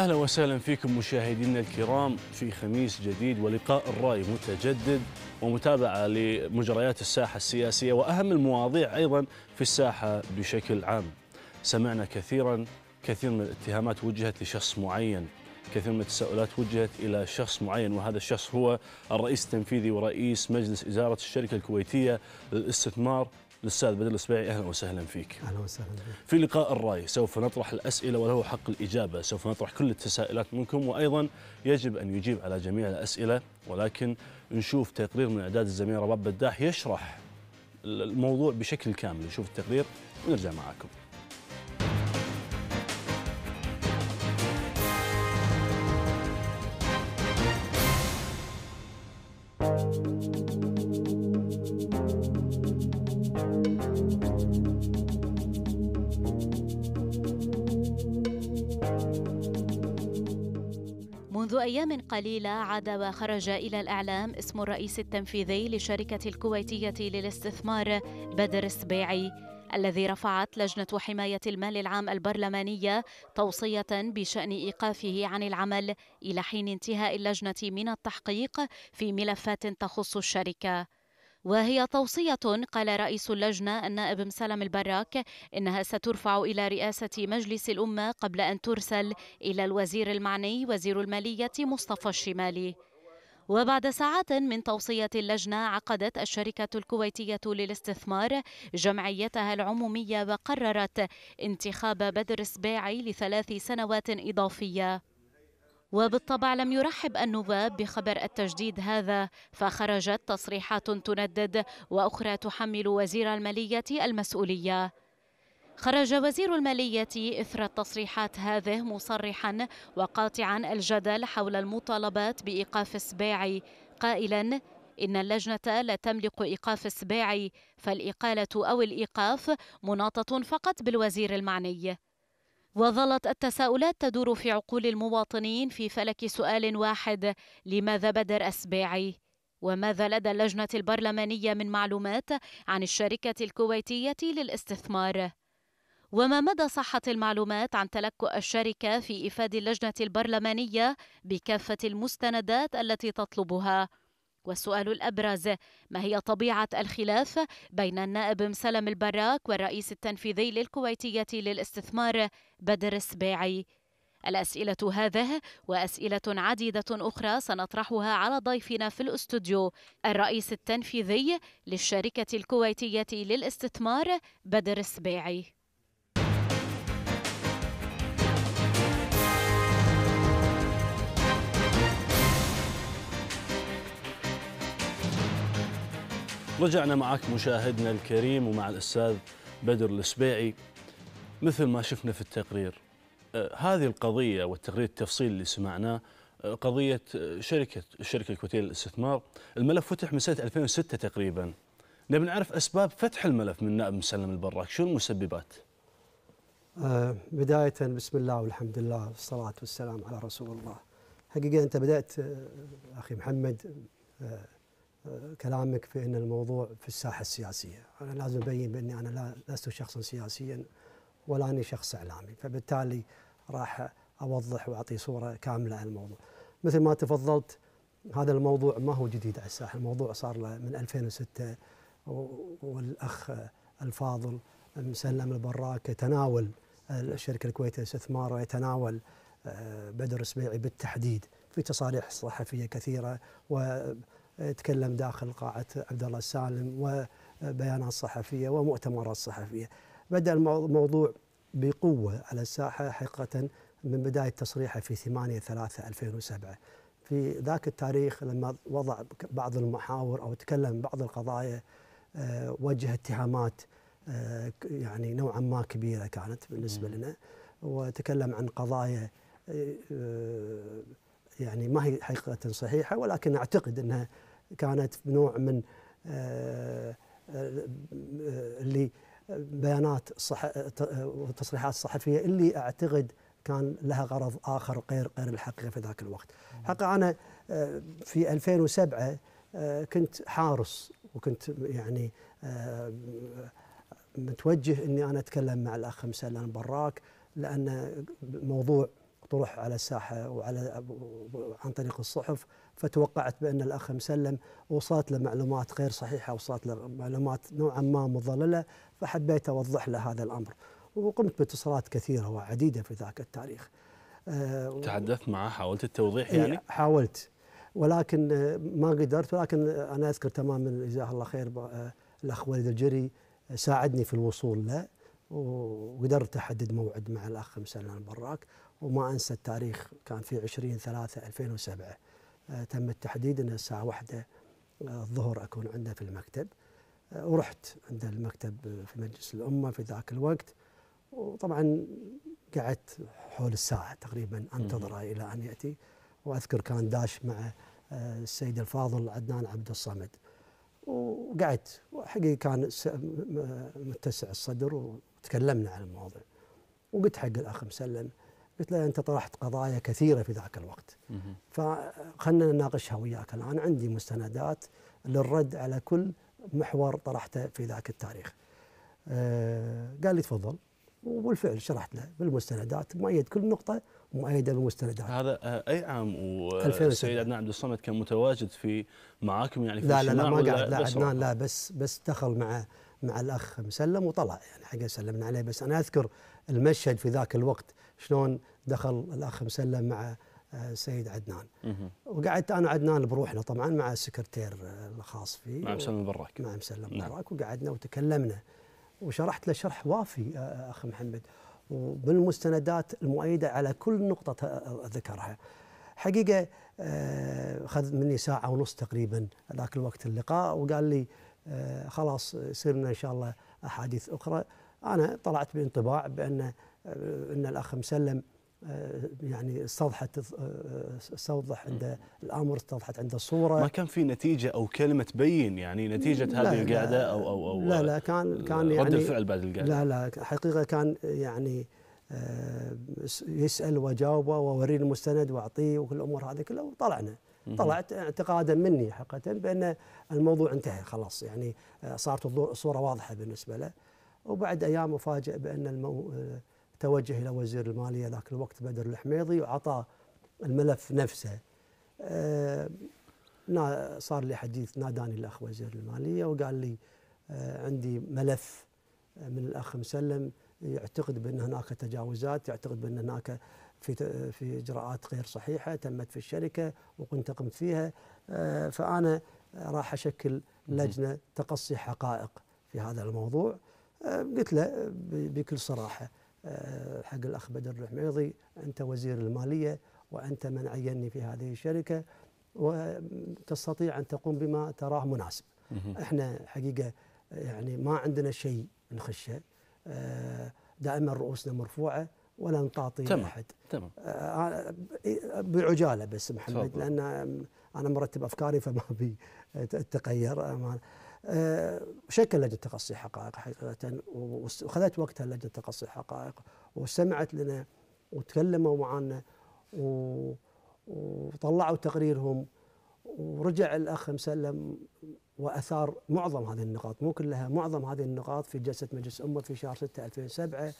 أهلا وسهلا فيكم مشاهدينا الكرام في خميس جديد ولقاء الرأي متجدد ومتابعة لمجريات الساحة السياسية وأهم المواضيع أيضا في الساحة بشكل عام سمعنا كثيرا كثير من الاتهامات وجهت لشخص معين كثير من التساؤلات وجهت إلى شخص معين وهذا الشخص هو الرئيس التنفيذي ورئيس مجلس إدارة الشركة الكويتية للاستثمار الاستاذ بدر السبيعي اهلا وسهلا فيك. اهلا وسهلا فيك. في لقاء الراي سوف نطرح الاسئله وله حق الاجابه، سوف نطرح كل التساؤلات منكم وايضا يجب ان يجيب على جميع الاسئله ولكن نشوف تقرير من اعداد الزميل رباب بداح يشرح الموضوع بشكل كامل، نشوف التقرير ونرجع معكم أيام قليلة عاد وخرج إلى الإعلام اسم الرئيس التنفيذي لشركة الكويتية للاستثمار بدر السبيعي الذي رفعت لجنة حماية المال العام البرلمانية توصية بشأن إيقافه عن العمل إلى حين انتهاء اللجنة من التحقيق في ملفات تخص الشركة. وهي توصية قال رئيس اللجنة النائب مسلم البراك إنها سترفع إلى رئاسة مجلس الأمة قبل أن ترسل إلى الوزير المعني وزير المالية مصطفى الشمالي وبعد ساعات من توصية اللجنة عقدت الشركة الكويتية للاستثمار جمعيتها العمومية وقررت انتخاب بدر سبيعي لثلاث سنوات إضافية وبالطبع لم يرحب النواب بخبر التجديد هذا فخرجت تصريحات تندد واخرى تحمل وزير الماليه المسؤوليه خرج وزير المالية إثر التصريحات هذه مصرحا وقاطعا الجدل حول المطالبات بإيقاف السباعي قائلا إن اللجنة لا تملك إيقاف السباعي فالإقالة أو الإيقاف مناطة فقط بالوزير المعني وظلت التساؤلات تدور في عقول المواطنين في فلك سؤال واحد لماذا بدر أسباعي؟ وماذا لدى اللجنة البرلمانية من معلومات عن الشركة الكويتية للاستثمار؟ وما مدى صحة المعلومات عن تلكؤ الشركة في إفاد اللجنة البرلمانية بكافة المستندات التي تطلبها؟ والسؤال الأبرز ما هي طبيعة الخلاف بين النائب مسلم البراك والرئيس التنفيذي للكويتية للاستثمار بدر السباعي الأسئلة هذه وأسئلة عديدة أخرى سنطرحها على ضيفنا في الأستوديو الرئيس التنفيذي للشركة الكويتية للاستثمار بدر السباعي رجعنا معك مشاهدنا الكريم ومع الأستاذ بدر السبيعي مثل ما شفنا في التقرير آه، هذه القضية والتقرير التفصيلي اللي سمعناه آه، قضية آه، شركة الشركة الكويتية للاستثمار الملف فتح من سنة 2006 تقريبا نبي نعرف أسباب فتح الملف من نائب مسلم البراك شو المسببات؟ بداية بسم الله والحمد لله والصلاة والسلام على رسول الله حقيقة أنت بدأت أخي محمد كلامك في ان الموضوع في الساحه السياسيه، انا لازم ابين باني انا لست شخصا سياسيا ولا اني شخص اعلامي، فبالتالي راح اوضح واعطي صوره كامله عن الموضوع. مثل ما تفضلت هذا الموضوع ما هو جديد على الساحه، الموضوع صار له من 2006 والاخ الفاضل مسلم البراك يتناول الشركه الكويتيه للاستثمار ويتناول آه، بدر السبيعي بالتحديد في تصاريح صحفيه كثيره و تكلم داخل قاعة عبد الله السالم وبيانات صحفية ومؤتمرات صحفية بدأ الموضوع بقوة على الساحة حقيقة من بداية تصريحه في 8 3 2007 في ذاك التاريخ لما وضع بعض المحاور أو تكلم بعض القضايا آه، وجه اتهامات آه، يعني نوعا ما كبيرة كانت بالنسبة لنا وتكلم عن قضايا آه، يعني ما هي حقيقة صحيحة ولكن أعتقد أنها كانت بنوع من آه، آه، اللي بيانات صح وتصريحات صحفيه اللي اعتقد كان لها غرض اخر غير غير الحقيقه في ذاك الوقت. حقا انا آه، في 2007 كنت حارس وكنت يعني متوجه اني انا اتكلم مع الاخ مسلم براك لان موضوع طرح على الساحه وعلى عن طريق الصحف فتوقعت بأن الأخ مسلم وصلت له معلومات غير صحيحة وصلت له معلومات نوعا ما مضللة فحبيت أوضح له هذا الأمر وقمت باتصالات كثيرة وعديدة في ذاك التاريخ آه، تحدثت معه حاولت التوضيح إيه، يعني؟ حاولت ولكن آه، ما قدرت ولكن أنا أذكر تماما جزاه الله خير آه، الأخ وليد الجري ساعدني في الوصول له وقدرت أحدد موعد مع الأخ مسلم البراك وما أنسى التاريخ كان في 20 3 2007 آه، تم التحديد أن الساعة واحدة آه، الظهر أكون عنده في المكتب آه، ورحت عند المكتب في مجلس الأمة في ذاك الوقت وطبعا قعدت حول الساعة تقريبا أنتظره إلى أن يأتي وأذكر كان داش مع السيد الفاضل عدنان عبد الصمد وقعدت وحقيقة كان متسع الصدر وتكلمنا عن الموضوع وقلت حق الأخ مسلم قلت له أنت طرحت قضايا كثيرة في ذاك الوقت فخلنا نناقشها وياك الآن عندي مستندات للرد على كل محور طرحته في ذاك التاريخ آه، قال لي تفضل وبالفعل شرحت له بالمستندات مؤيد كل نقطة مؤيدة بالمستندات هذا آه، أي عام و آه، السيد عدنان عبد الصمد كان متواجد في معاكم يعني في لا لا لا ما قعد لا عدنان لا بس بس دخل مع مع الأخ مسلم وطلع يعني حقا سلمنا عليه بس أنا أذكر المشهد في ذاك الوقت شلون دخل الاخ مسلم مع السيد آه، عدنان وقعدت انا عدنان بروحنا طبعا مع السكرتير الخاص فيه مع مسلم البراك مع مسلم البراك نعم. وقعدنا وتكلمنا وشرحت له شرح وافي آه، آه، اخ محمد وبالمستندات المؤيده على كل نقطه ذكرها حقيقه اخذ مني ساعه ونص تقريبا ذاك الوقت اللقاء وقال لي خلاص يصير لنا ان شاء الله احاديث اخرى انا طلعت بانطباع بان آه، ان الاخ مسلم آه، يعني استوضحت آه، استوضح عند الامر استوضحت عند الصوره ما كان في نتيجه او كلمه تبين يعني نتيجه هذه القعده او او او لا لا كان كان يعني رد الفعل بعد القعده لا لا حقيقه كان يعني يسال واجاوبه واوريه المستند واعطيه وكل الامور هذه كلها وطلعنا طلعت اعتقادا مني حقيقه بان الموضوع انتهى خلاص يعني صارت الصوره واضحه بالنسبه له وبعد ايام مفاجئ بان المو توجه إلى وزير المالية ذاك الوقت بدر الحميضي وعطى الملف نفسه أه صار لي حديث ناداني الأخ وزير المالية وقال لي أه عندي ملف آه، من الأخ مسلم يعتقد بأن هناك تجاوزات يعتقد بأن هناك في في إجراءات غير صحيحة تمت في الشركة وكنت قمت فيها أه فأنا راح أشكل لجنة تقصي حقائق في هذا الموضوع آه، قلت له بكل صراحه آه، حق الاخ بدر الحميضي انت وزير الماليه وانت من عيني في هذه الشركه وتستطيع ان تقوم بما تراه مناسب. احنا حقيقه يعني ما عندنا شيء نخشه آه، دائما رؤوسنا مرفوعه ولا نطاطي تمام احد. تمام آه، بعجاله بس محمد لان انا مرتب افكاري فما بي تغير شكل لجنه تقصي حقائق حقيقه وخذت وقتها لجنه تقصي حقائق وسمعت لنا وتكلموا معنا وطلعوا تقريرهم ورجع الاخ مسلم واثار معظم هذه النقاط مو كلها معظم هذه النقاط في جلسه مجلس امه في شهر 6 2007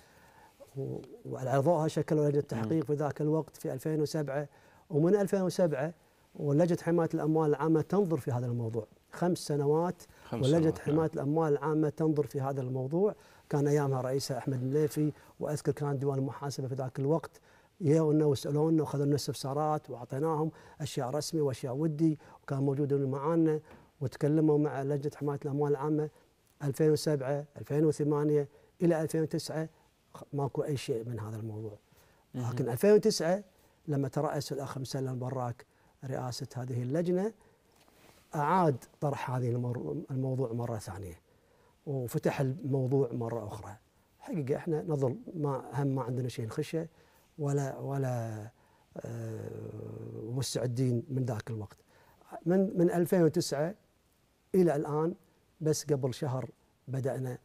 وعلى ضوءها شكلوا لجنه تحقيق في ذاك الوقت في 2007 ومن 2007 ولجنه حمايه الاموال العامه تنظر في هذا الموضوع خمس سنوات ولجنه نعم. حمايه الاموال العامه تنظر في هذا الموضوع كان ايامها رئيسها احمد الليفي واذكر كان ديوان المحاسبه في ذاك الوقت جاونا وسالونا واخذوا لنا استفسارات واعطيناهم اشياء رسمي واشياء ودي وكان موجود معانا وتكلموا مع لجنه حمايه الاموال العامه 2007 2008 الى 2009 ماكو اي شيء من هذا الموضوع لكن 2009 لما تراس الاخ مسلم براك رئاسه هذه اللجنه أعاد طرح هذه الموضوع مرة ثانية وفتح الموضوع مرة أخرى حقيقة احنا نظل ما هم ما عندنا شيء نخشه ولا ولا آه، مستعدين من ذاك الوقت من من 2009 إلى الآن بس قبل شهر بدأنا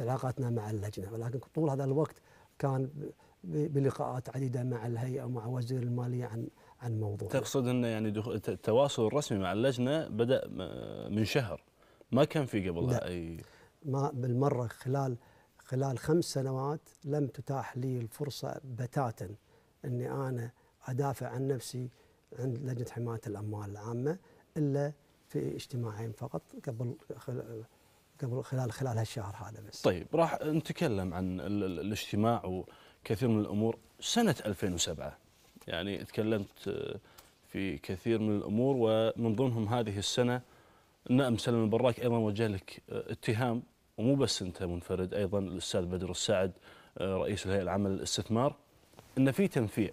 علاقاتنا مع اللجنة ولكن طول هذا الوقت كان بلقاءات عديدة مع الهيئة ومع وزير المالية عن عن موضوع تقصد أن يعني التواصل الرسمي مع اللجنة بدأ من شهر ما كان في قبلها أي ما بالمرة خلال خلال خمس سنوات لم تتاح لي الفرصة بتاتا أني أنا أدافع عن نفسي عند لجنة حماية الأموال العامة إلا في اجتماعين فقط قبل قبل خلال خلال هالشهر هذا بس. طيب راح نتكلم عن الاجتماع وكثير من الامور سنه 2007 يعني تكلمت آه، في كثير من الامور ومن ضمنهم هذه السنه النائب نعم سلم البراك ايضا وجه لك آه، اتهام ومو بس انت منفرد ايضا الاستاذ بدر السعد آه، رئيس الهيئه العامه للاستثمار ان في تنفيع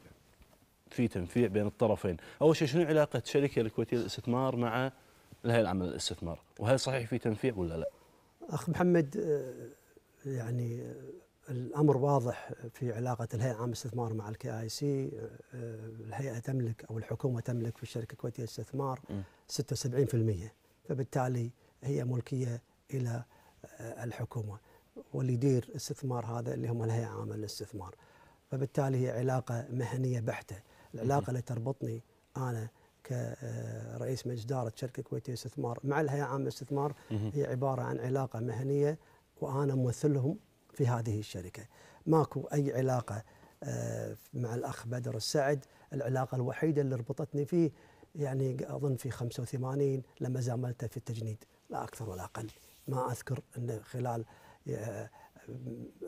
في تنفيع بين الطرفين، اول شيء شنو علاقه الشركه الكويتيه للاستثمار مع الهيئه العامه للاستثمار؟ وهل صحيح في تنفيع ولا لا؟ اخ محمد يعني الامر واضح في علاقه الهيئه العامه للاستثمار مع الكي اي آه، سي الهيئه تملك او الحكومه تملك في الشركه الكويتيه للاستثمار 76% فبالتالي هي ملكيه الى آه، الحكومه واللي يدير الاستثمار هذا اللي هم الهيئه العامه للاستثمار فبالتالي هي علاقه مهنيه بحته العلاقه اللي تربطني انا كرئيس آه، مجلس اداره شركه كويتيه للاستثمار مع الهيئه العامه للاستثمار هي عباره عن علاقه مهنيه وانا ممثلهم في هذه الشركة ماكو أي علاقة آه، مع الأخ بدر السعد العلاقة الوحيدة اللي ربطتني فيه يعني أظن في 85 لما زاملته في التجنيد لا أكثر ولا أقل ما أذكر أنه خلال آه،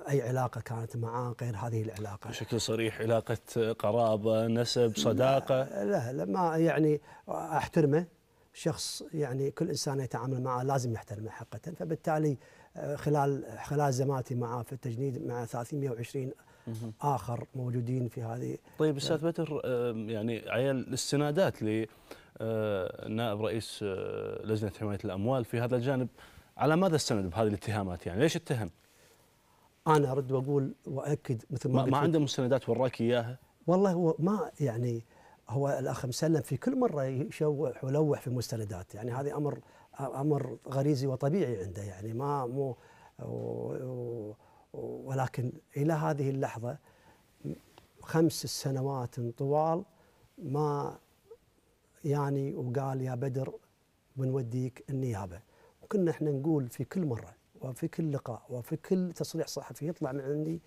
اي علاقه كانت معاه غير هذه العلاقه بشكل صريح علاقه قرابه نسب صداقه لا لا ما يعني احترمه شخص يعني كل انسان يتعامل معه لازم يحترمه حقا فبالتالي خلال خلال زماتي معه في التجنيد مع 320 اخر موجودين في هذه طيب استاذ بدر آه، يعني عيال الاستنادات لنائب آه، رئيس آه، لجنه حمايه الاموال في هذا الجانب على ماذا استند بهذه الاتهامات يعني ليش اتهم؟ انا ارد واقول واكد مثل ما ما عنده مستندات وراك اياها؟ والله هو ما يعني هو الاخ مسلم في كل مره يشوح ويلوح في مستندات يعني هذا امر امر غريزي وطبيعي عنده يعني ما مو ولكن الى هذه اللحظه خمس سنوات طوال ما يعني وقال يا بدر بنوديك النيابه وكنا احنا نقول في كل مره وفي كل لقاء وفي كل تصريح صحفي يطلع من عندي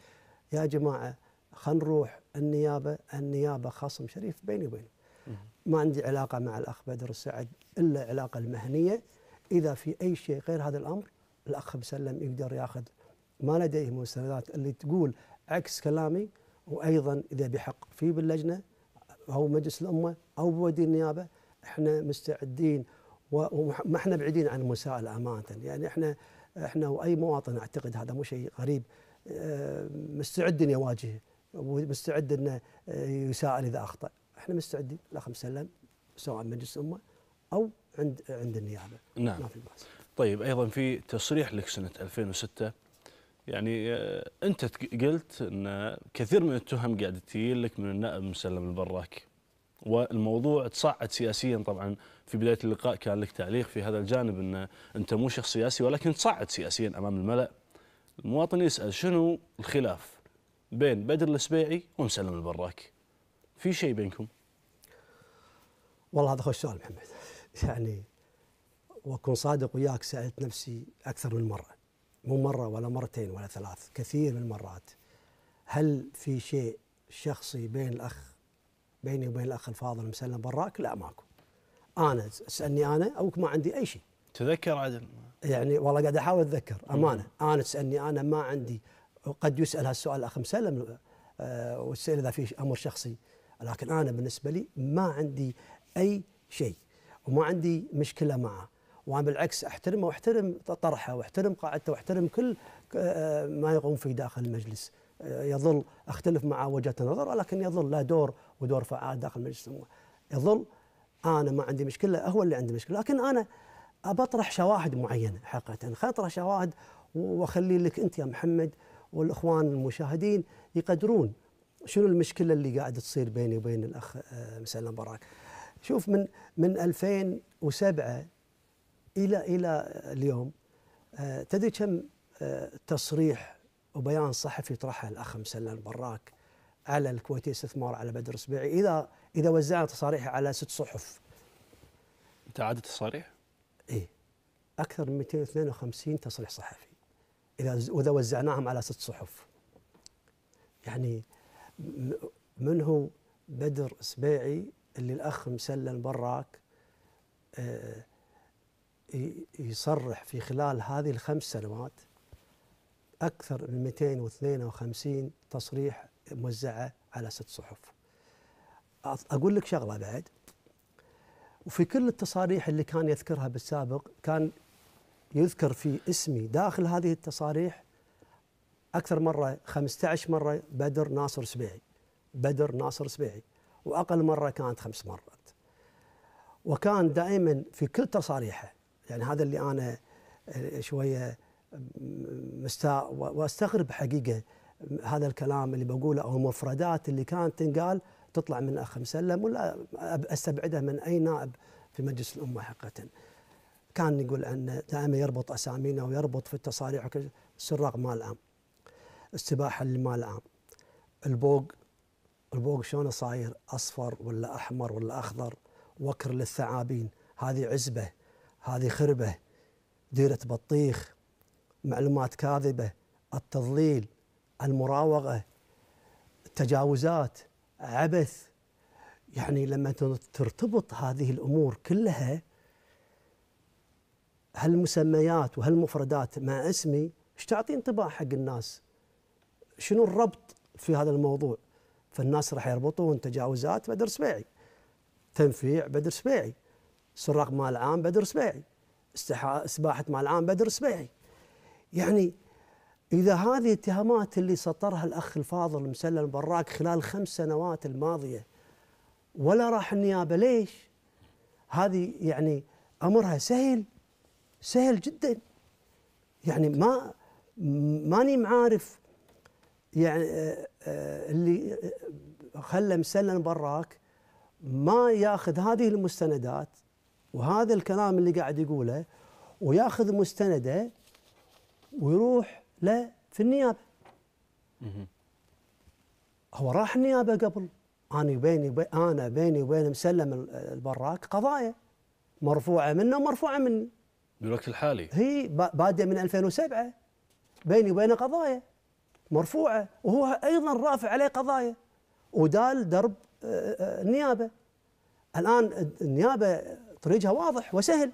يا جماعه خلينا نروح النيابه النيابه خصم شريف بيني وبينه ما عندي علاقه مع الاخ بدر السعد الا علاقه المهنيه إذا في أي شيء غير هذا الأمر الأخ مسلم يقدر ياخذ ما لديه مستندات اللي تقول عكس كلامي وأيضا إذا بحق في باللجنة أو مجلس الأمة أو بودي النيابة احنا مستعدين وما احنا بعيدين عن المساءلة أمانة يعني احنا احنا واي مواطن اعتقد هذا مو شيء غريب آه، مستعد ان يواجهه ومستعد انه يساءل اذا اخطا احنا مستعدين الاخ مسلم سواء مجلس امه او عند عند النيابه نعم ما في بأس. طيب ايضا في تصريح لك سنه 2006 يعني آه، انت قلت ان كثير من التهم قاعد تجي لك من النائب مسلم البراك والموضوع تصعد سياسيا طبعا في بدايه اللقاء كان لك تعليق في هذا الجانب ان انت مو شخص سياسي ولكن تصعد سياسيا امام الملا المواطن يسال شنو الخلاف بين بدر السبيعي ومسلم البراك في شيء بينكم والله هذا خوش سؤال محمد يعني واكون صادق وياك سالت نفسي اكثر من مره مو مره ولا مرتين ولا ثلاث كثير من المرات هل في شيء شخصي بين الاخ بيني وبين الاخ الفاضل مسلم براك لا ماكو انا تسالني انا او ما عندي اي شيء تذكر عدل يعني والله قاعد احاول اتذكر امانه انا تسالني انا ما عندي قد يسال هالسؤال الاخ مسلم أه والسؤال اذا في امر شخصي لكن انا بالنسبه لي ما عندي اي شيء وما عندي مشكله معه وانا بالعكس احترمه واحترم طرحه واحترم قاعدته واحترم كل آه، ما يقوم في داخل المجلس آه، يظل اختلف مع وجهه نظر ولكن يظل له دور ودور فعال داخل المجلس يظل انا ما عندي مشكله هو اللي عنده مشكله لكن انا أطرح شواهد معينه حقيقه خليني اطرح شواهد واخلي لك انت يا محمد والاخوان المشاهدين يقدرون شنو المشكله اللي قاعده تصير بيني وبين الاخ آه، مسلم براك شوف من من 2007 الى الى اليوم آه، تدري كم آه، تصريح وبيان صحفي طرحه الاخ مسلم براك على الكويتي استثمار على بدر السبيعي اذا اذا وزعنا تصاريحه على ست صحف انت عدد التصاريح؟ اي اكثر من 252 تصريح صحفي اذا واذا وزعناهم على ست صحف يعني من هو بدر سبيعي اللي الأخ مسلم براك آه، يصرح في خلال هذه الخمس سنوات أكثر من 252 تصريح موزعة على ست صحف أقول لك شغلة بعد وفي كل التصاريح اللي كان يذكرها بالسابق كان يذكر في اسمي داخل هذه التصاريح أكثر مرة 15 مرة بدر ناصر سبيعي بدر ناصر سبيعي واقل مره كانت خمس مرات. وكان دائما في كل تصاريحه يعني هذا اللي انا آه، شويه مستاء واستغرب حقيقه هذا الكلام اللي بقوله او المفردات اللي كانت تنقال تطلع من اخ مسلم ولا استبعدها من اي نائب في مجلس الامه حقيقه. كان يقول ان دائما يربط اسامينا ويربط في التصاريح سراق مال عام. استباحه للمال العام. البوق البوق شلون صاير اصفر ولا احمر ولا اخضر وكر للثعابين هذه عزبه هذه خربه ديره بطيخ معلومات كاذبه التضليل المراوغه التجاوزات عبث يعني لما ترتبط هذه الامور كلها هالمسميات وهالمفردات مع اسمي ايش تعطي انطباع حق الناس؟ شنو الربط في هذا الموضوع؟ فالناس راح يربطون تجاوزات بدر سبيعي تنفيع بدر سبيعي سراق مال عام بدر سبيعي سباحة مال عام بدر سبيعي يعني إذا هذه الاتهامات اللي سطرها الأخ الفاضل مسلم براك خلال خمس سنوات الماضية ولا راح النيابة ليش؟ هذه يعني أمرها سهل سهل جدا يعني ما ماني معارف يعني آه، آه، اللي آه، خلى مسلم براك ما ياخذ هذه المستندات وهذا الكلام اللي قاعد يقوله وياخذ مستنده ويروح له في النيابه. هو راح النيابه قبل انا بيني بي انا بيني وبين مسلم البراك قضايا مرفوعه منه ومرفوعه مني. بالوقت الحالي. هي باديه من 2007 بيني وبينه قضايا. مرفوعة وهو أيضا رافع عليه قضايا ودال درب آه، آه، النيابة الآن النيابة طريقها واضح وسهل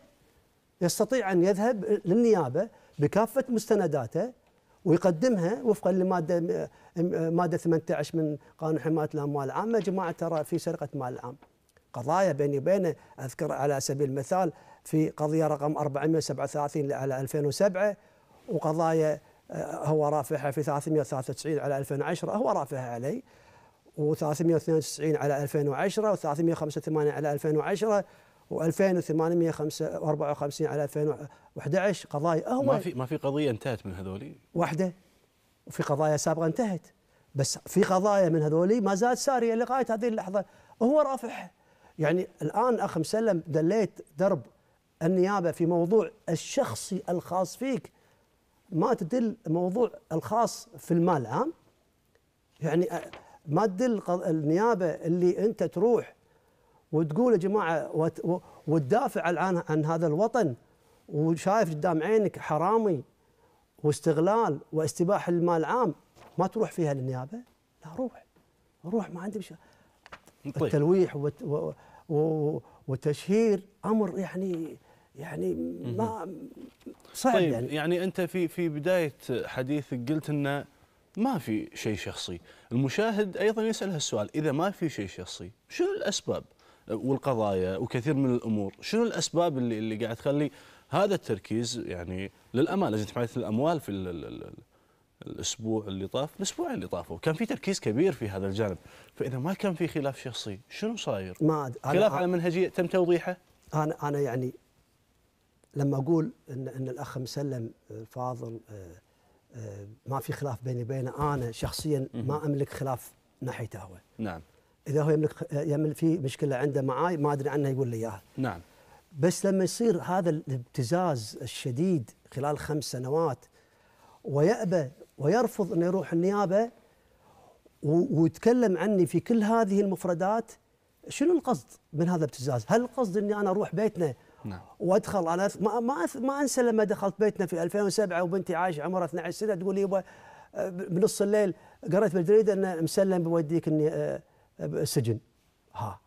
يستطيع أن يذهب للنيابة بكافة مستنداته ويقدمها وفقا لمادة آه، مادة 18 من قانون حماية الأموال العامة جماعة ترى في سرقة مال العام قضايا بيني وبينه أذكر على سبيل المثال في قضية رقم 437 على 2007 وقضايا هو رافعها في 393 على 2010 هو رافعها علي و392 على 2010 و385 على 2010 و2854 على 2011 قضايا هو ما في ما في قضيه انتهت من هذولي؟ واحده وفي قضايا سابقه انتهت بس في قضايا من هذولي ما زالت ساريه لغايه هذه اللحظه وهو رافعها يعني الان اخ مسلم دليت درب النيابه في موضوع الشخصي الخاص فيك ما تدل موضوع الخاص في المال العام يعني آه، ما تدل النيابه اللي انت تروح وتقول يا جماعه وتدافع عن عن هذا الوطن وشايف قدام عينك حرامي واستغلال واستباحه للمال العام ما تروح فيها للنيابه؟ لا روح روح ما عندي مشكله طيب. التلويح والتشهير امر يعني يعني ما صعب طيب يعني, يعني انت في في بدايه حديثك قلت انه ما في شيء شخصي، المشاهد ايضا يسال هالسؤال اذا ما في شيء شخصي شنو الاسباب والقضايا وكثير من الامور، شنو الاسباب اللي اللي قاعد تخلي هذا التركيز يعني للامانه لجنه حمايه الاموال في الـ الـ الـ الاسبوع اللي طاف الاسبوع اللي طافوا كان في تركيز كبير في هذا الجانب فاذا ما كان في خلاف شخصي شنو صاير ما خلاف على منهجيه تم توضيحه انا انا يعني لما اقول ان ان الاخ مسلم الفاضل آه، آه، آه، ما في خلاف بيني وبينه انا شخصيا ما املك خلاف ناحيته هو نعم اذا هو يملك يملك في مشكله عنده معاي ما ادري عنه يقول لي اياها نعم بس لما يصير هذا الابتزاز الشديد خلال خمس سنوات ويأبى ويرفض انه يروح النيابه ويتكلم عني في كل هذه المفردات شنو القصد من هذا الابتزاز؟ هل القصد اني انا اروح بيتنا نعم. وادخل انا ما ما, ما انسى لما دخلت بيتنا في 2007 وبنتي عايشه عمرها 12 سنه تقول لي يبا آه، بنص الليل قريت بالجريده ان مسلم بوديك اني السجن آه، آه، ها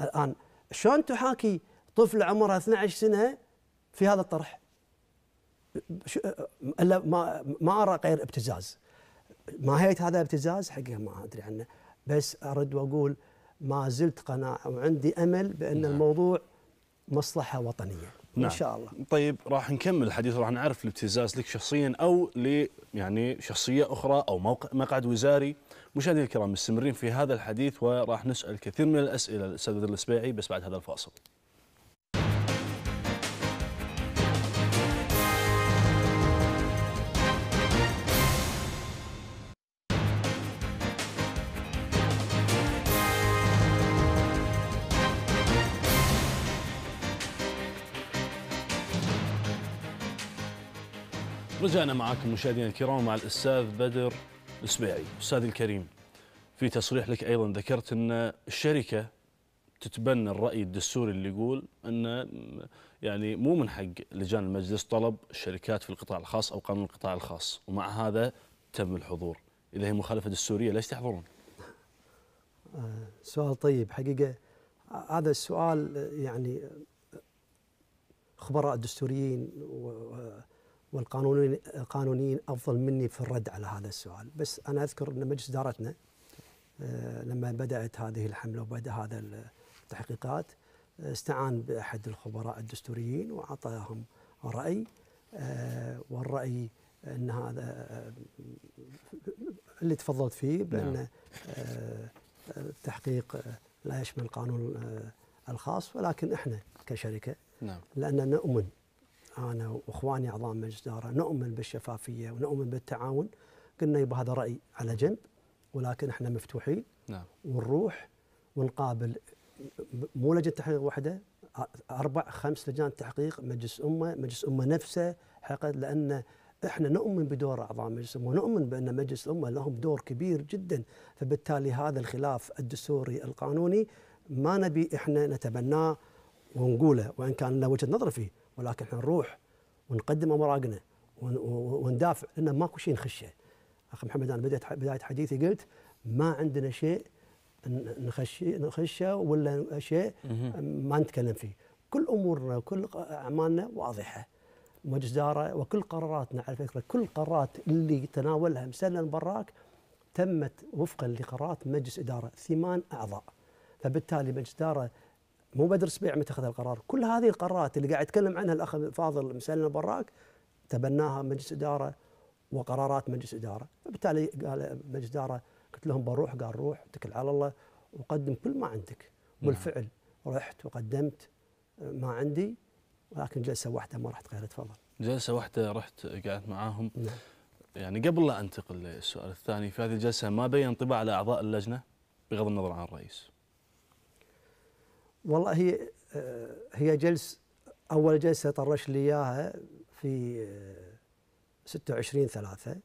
الان شلون تحاكي طفل عمرها 12 سنه في هذا الطرح؟ الا ما ما ارى غير ابتزاز ما هيت هذا ابتزاز حقيقه ما ادري عنه بس ارد واقول ما زلت قناعه وعندي امل بان نعم. الموضوع مصلحه وطنيه نعم. ان شاء الله طيب راح نكمل الحديث راح نعرف الابتزاز لك شخصيا او ل يعني شخصيه اخرى او موقع مقعد وزاري مشاهدينا الكرام مستمرين في هذا الحديث وراح نسال كثير من الاسئله الاستاذ السبيعي بس بعد هذا الفاصل رجعنا معكم مشاهدينا الكرام مع الاستاذ بدر السبيعي استاذ الكريم في تصريح لك ايضا ذكرت ان الشركه تتبنى الراي الدستوري اللي يقول ان يعني مو من حق لجان المجلس طلب الشركات في القطاع الخاص او قانون القطاع الخاص ومع هذا تم الحضور اذا هي مخالفه دستوريه ليش تحضرون سؤال طيب حقيقه هذا السؤال يعني خبراء الدستوريين و والقانونيين القانونيين افضل مني في الرد على هذا السؤال، بس انا اذكر ان مجلس ادارتنا آه، لما بدات هذه الحمله وبدا هذا التحقيقات آه، استعان باحد الخبراء الدستوريين واعطاهم راي آه، والراي ان هذا اللي تفضلت فيه بان نعم. التحقيق لا يشمل القانون الخاص ولكن احنا كشركه نعم. لاننا نؤمن انا واخواني اعضاء مجلس الاداره نؤمن بالشفافيه ونؤمن بالتعاون قلنا يبقى هذا راي على جنب ولكن احنا مفتوحين نعم. ونروح ونقابل مو لجنه تحقيق واحده اربع خمس لجان تحقيق مجلس امه مجلس امه نفسه حقيقه لان احنا نؤمن بدور اعضاء مجلس الامه ونؤمن بان مجلس الامه لهم دور كبير جدا فبالتالي هذا الخلاف الدستوري القانوني ما نبي احنا نتبناه ونقوله وان كان لنا وجهه نظر فيه ولكن احنا نروح ونقدم اوراقنا وندافع لان ماكو شيء نخشه. اخي محمد انا بديت بدايه حديثي قلت ما عندنا شيء نخشي نخشه ولا شيء ما نتكلم فيه. كل امورنا وكل اعمالنا واضحه مجزاره وكل قراراتنا على فكره كل قرارات اللي تناولها مسلم براك تمت وفقا لقرارات مجلس اداره ثمان اعضاء. فبالتالي مجلس اداره مو بدر سبيع متخذ القرار كل هذه القرارات اللي قاعد يتكلم عنها الاخ الفاضل مسلم البراك تبناها مجلس اداره وقرارات مجلس اداره فبالتالي قال مجلس اداره قلت لهم بروح قال روح اتكل على الله وقدم كل ما عندك بالفعل نعم. رحت وقدمت ما عندي ولكن جلسه واحده ما رحت غير تفضل جلسه واحده رحت قعدت معاهم نعم. يعني قبل لا انتقل للسؤال الثاني في هذه الجلسه ما بين طباع على اعضاء اللجنه بغض النظر عن الرئيس والله هي هي جلس اول جلسه طرش لي اياها في 26 3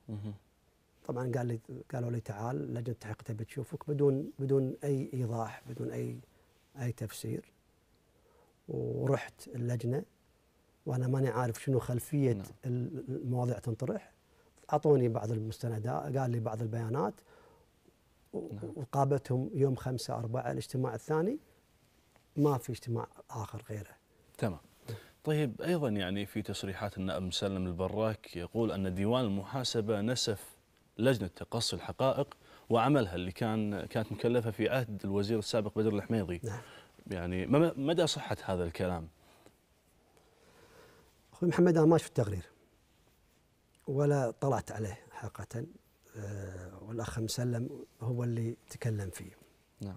طبعا قال لي قالوا لي تعال لجنه التحقيق تبي تشوفك بدون بدون اي ايضاح بدون اي اي تفسير ورحت اللجنه وانا ماني عارف شنو خلفيه نعم. المواضيع تنطرح اعطوني بعض المستندات قال لي بعض البيانات نعم. وقابلتهم يوم 5 4 الاجتماع الثاني ما في اجتماع اخر غيره. تمام. طيب ايضا يعني في تصريحات النائب مسلم البراك يقول ان ديوان المحاسبه نسف لجنه تقصي الحقائق وعملها اللي كان كانت مكلفه في عهد الوزير السابق بدر الحميضي. نعم. يعني مدى صحه هذا الكلام؟ اخوي محمد انا ما شفت التقرير. ولا طلعت عليه حقيقه آه، والاخ مسلم هو اللي تكلم فيه. نعم.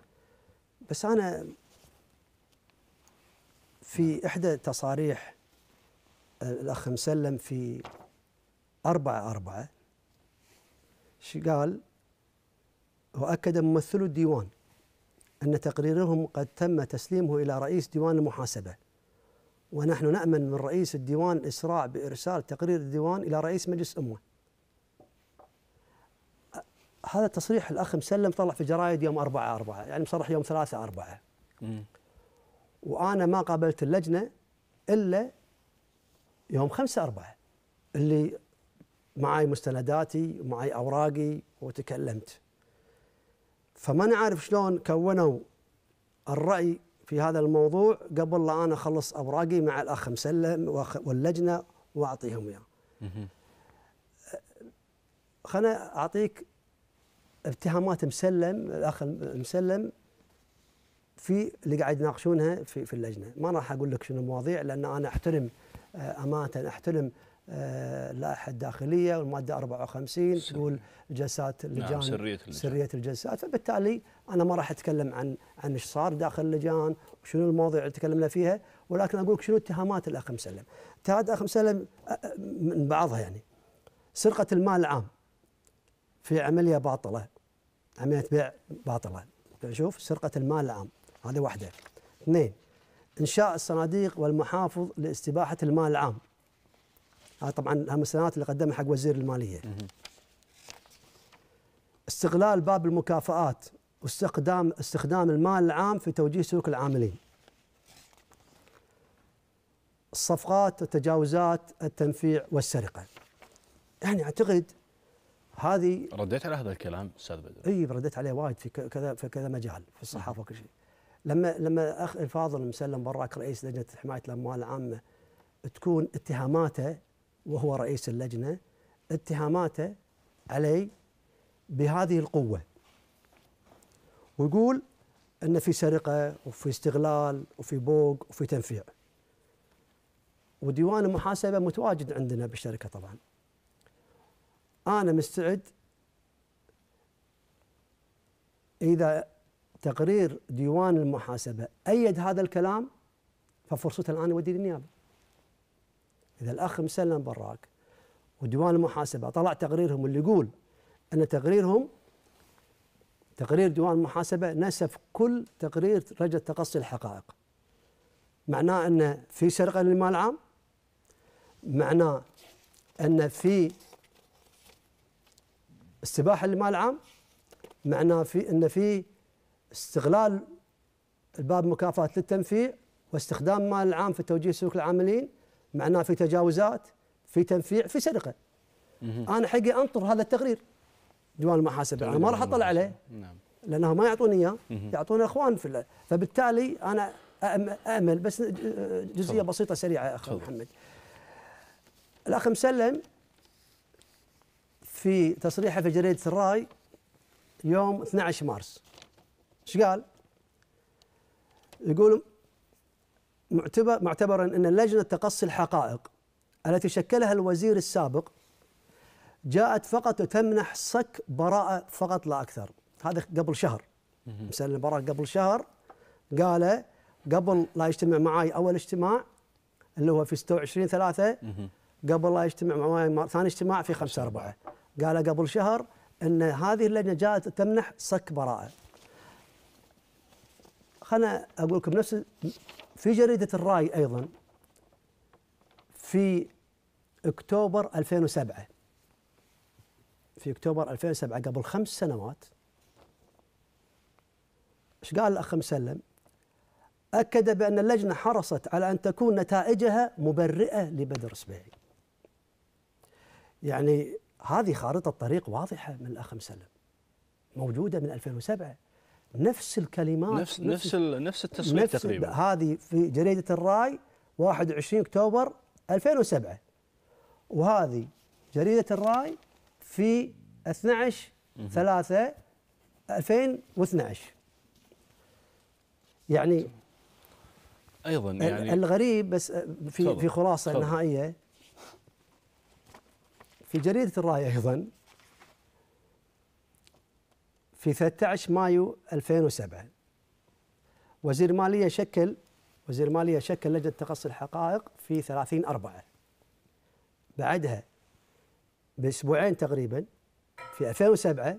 بس انا في إحدى تصاريح آه، الأخ مسلم في أربعة أربعة قال وأكد ممثل الديوان أن تقريرهم قد تم تسليمه إلى رئيس ديوان المحاسبة ونحن نأمن من رئيس الديوان الإسراع بإرسال تقرير الديوان إلى رئيس مجلس أمه هذا تصريح الأخ مسلم طلع في جرايد يوم أربعة أربعة يعني مصرح يوم ثلاثة أربعة وانا ما قابلت اللجنه الا يوم 5 4 اللي معي مستنداتي ومعي اوراقي وتكلمت فما نعرف شلون كونوا الراي في هذا الموضوع قبل لا انا اخلص اوراقي مع الاخ مسلم واللجنه واعطيهم اياه. خلنا اعطيك اتهامات مسلم الاخ مسلم في اللي قاعد يناقشونها في, في اللجنه ما راح اقول لك شنو المواضيع لان انا احترم آه، امانه احترم آه، اللائحه الداخليه والماده 54 تقول جلسات نعم، اللجان نعم سريه اللجان سريه الجلسات فبالتالي انا ما راح اتكلم عن عن ايش صار داخل اللجان وشنو المواضيع اللي تكلمنا فيها ولكن اقول لك شنو اتهامات الاخ مسلم اتهامات الاخ مسلم آه، من بعضها يعني سرقه المال العام في عمليه باطله عمليه بيع باطله شوف سرقه المال العام هذه واحدة اثنين إنشاء الصناديق والمحافظ لاستباحة المال العام هذا طبعا هم السنوات اللي قدمها حق وزير المالية استغلال باب المكافآت واستخدام استخدام المال العام في توجيه سلوك العاملين الصفقات والتجاوزات التنفيع والسرقة يعني أعتقد هذه رديت على هذا الكلام استاذ بدر اي رديت عليه وايد في كذا في كذا مجال في الصحافه وكل شيء لما لما اخ الفاضل مسلم براك رئيس لجنه حمايه الاموال العامه تكون اتهاماته وهو رئيس اللجنه اتهاماته علي بهذه القوه ويقول ان في سرقه وفي استغلال وفي بوق وفي تنفيع وديوان المحاسبه متواجد عندنا بالشركه طبعا انا مستعد اذا تقرير ديوان المحاسبة أيد هذا الكلام ففرصته الآن يودي للنيابة إذا الأخ مسلم براك وديوان المحاسبة طلع تقريرهم اللي يقول أن تقريرهم تقرير ديوان المحاسبة نسف كل تقرير رجل تقصي الحقائق معناه أن في سرقة للمال العام معناه أن في استباحة للمال العام معناه في أن في استغلال الباب مكافاه للتنفيع واستخدام مال العام في توجيه سلوك العاملين معناه في تجاوزات في تنفيع في سرقه انا حقي انطر هذا التقرير ديوان المحاسبه انا ما راح اطلع عليه نعم لانه ما يعطوني اياه يعطوني اخوان في فبالتالي انا امل بس جزئيه بسيطه سريعه أخي محمد الاخ مسلم في تصريحه في جريده الراي يوم 12 مارس ايش قال؟ يقول معتبر معتبرا ان لجنه تقصي الحقائق التي شكلها الوزير السابق جاءت فقط تمنح صك براءه فقط لا اكثر هذا قبل شهر مثلا براءه قبل شهر قال قبل لا يجتمع معي اول اجتماع اللي هو في 26 3 قبل لا يجتمع معي ثاني اجتماع في 5 4 قال قبل شهر ان هذه اللجنه جاءت تمنح صك براءه خلنا اقول لكم نفس في جريده الراي ايضا في اكتوبر 2007 في اكتوبر 2007 قبل خمس سنوات ايش قال الاخ مسلم؟ اكد بان اللجنه حرصت على ان تكون نتائجها مبرئه لبدر سبيعي. يعني هذه خارطه طريق واضحه من الاخ مسلم موجوده من 2007 نفس الكلمات نفس نفس نفس التصويت تقريبا هذه في جريده الراي 21 اكتوبر 2007 وهذه جريده الراي في 12 3 2012 يعني ايضا يعني الغريب بس آه، في في خلاصه نهائيه في جريده الراي ايضا في 13 مايو 2007 وزير مالية شكل وزير مالية شكل لجنة تقصي الحقائق في 30 4 بعدها بأسبوعين تقريبا في 2007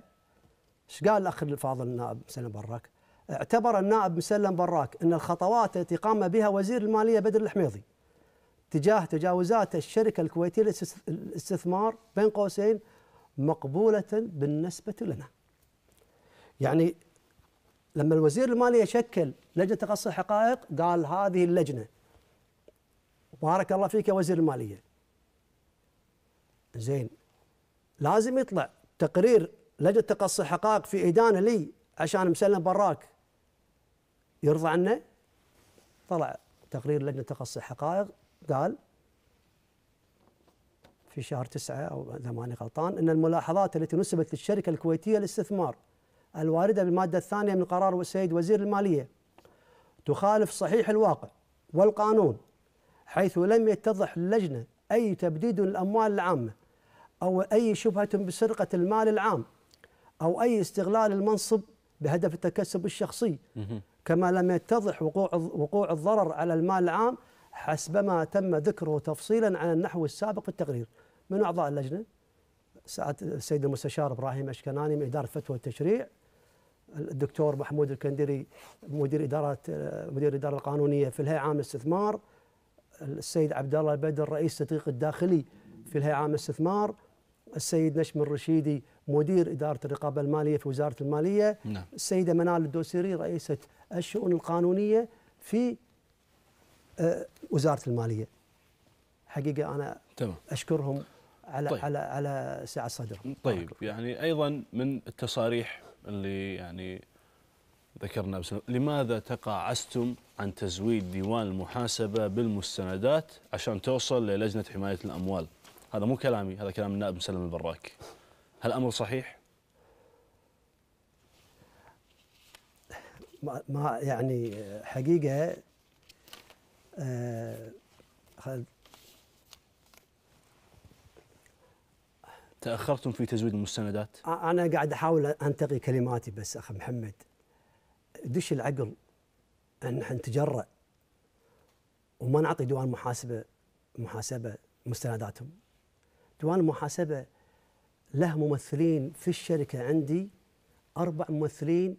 ايش قال الأخ الفاضل النائب مسلم براك؟ اعتبر النائب مسلم براك أن الخطوات التي قام بها وزير المالية بدر الحميضي تجاه تجاوزات الشركة الكويتية للاستثمار بين قوسين مقبولة بالنسبة لنا يعني لما الوزير الماليه شكل لجنه تقصي الحقائق قال هذه اللجنه بارك الله فيك يا وزير الماليه زين لازم يطلع تقرير لجنه تقصي حقائق في ايدانه لي عشان مسلم براك يرضى عنه طلع تقرير لجنه تقصي حقائق قال في شهر تسعة أو إذا ماني غلطان أن الملاحظات التي نسبت للشركة الكويتية للاستثمار الواردة بالمادة الثانية من قرار السيد وزير المالية تخالف صحيح الواقع والقانون حيث لم يتضح اللجنة أي تبديد للأموال العامة أو أي شبهة بسرقة المال العام أو أي استغلال المنصب بهدف التكسب الشخصي كما لم يتضح وقوع وقوع الضرر على المال العام حسب ما تم ذكره تفصيلا على النحو السابق في التقرير من أعضاء اللجنة السيد المستشار إبراهيم أشكناني من إدارة فتوى التشريع الدكتور محمود الكندري مدير اداره مدير الاداره القانونيه في الهيئه العامه الاستثمار السيد عبد الله بدر رئيس التدقيق الداخلي في الهيئه العامه الاستثمار السيد نشم الرشيدي مدير اداره الرقابه الماليه في وزاره الماليه نعم. السيده منال الدوسري رئيسه الشؤون القانونيه في آه، وزاره الماليه حقيقه انا تمام. اشكرهم على طيب. على على سعه صدرهم طيب يعني ايضا من التصاريح اللي يعني ذكرنا بس لماذا تقاعستم عن تزويد ديوان المحاسبة بالمستندات عشان توصل للجنة حماية الأموال هذا مو كلامي هذا كلام النائب مسلم البراك هل الأمر صحيح؟ ما يعني حقيقة آه، تاخرتم في تزويد المستندات؟ انا قاعد احاول انتقي كلماتي بس اخ محمد دش العقل ان نتجرأ وما نعطي ديوان محاسبه محاسبه مستنداتهم ديوان المحاسبه له ممثلين في الشركه عندي اربع ممثلين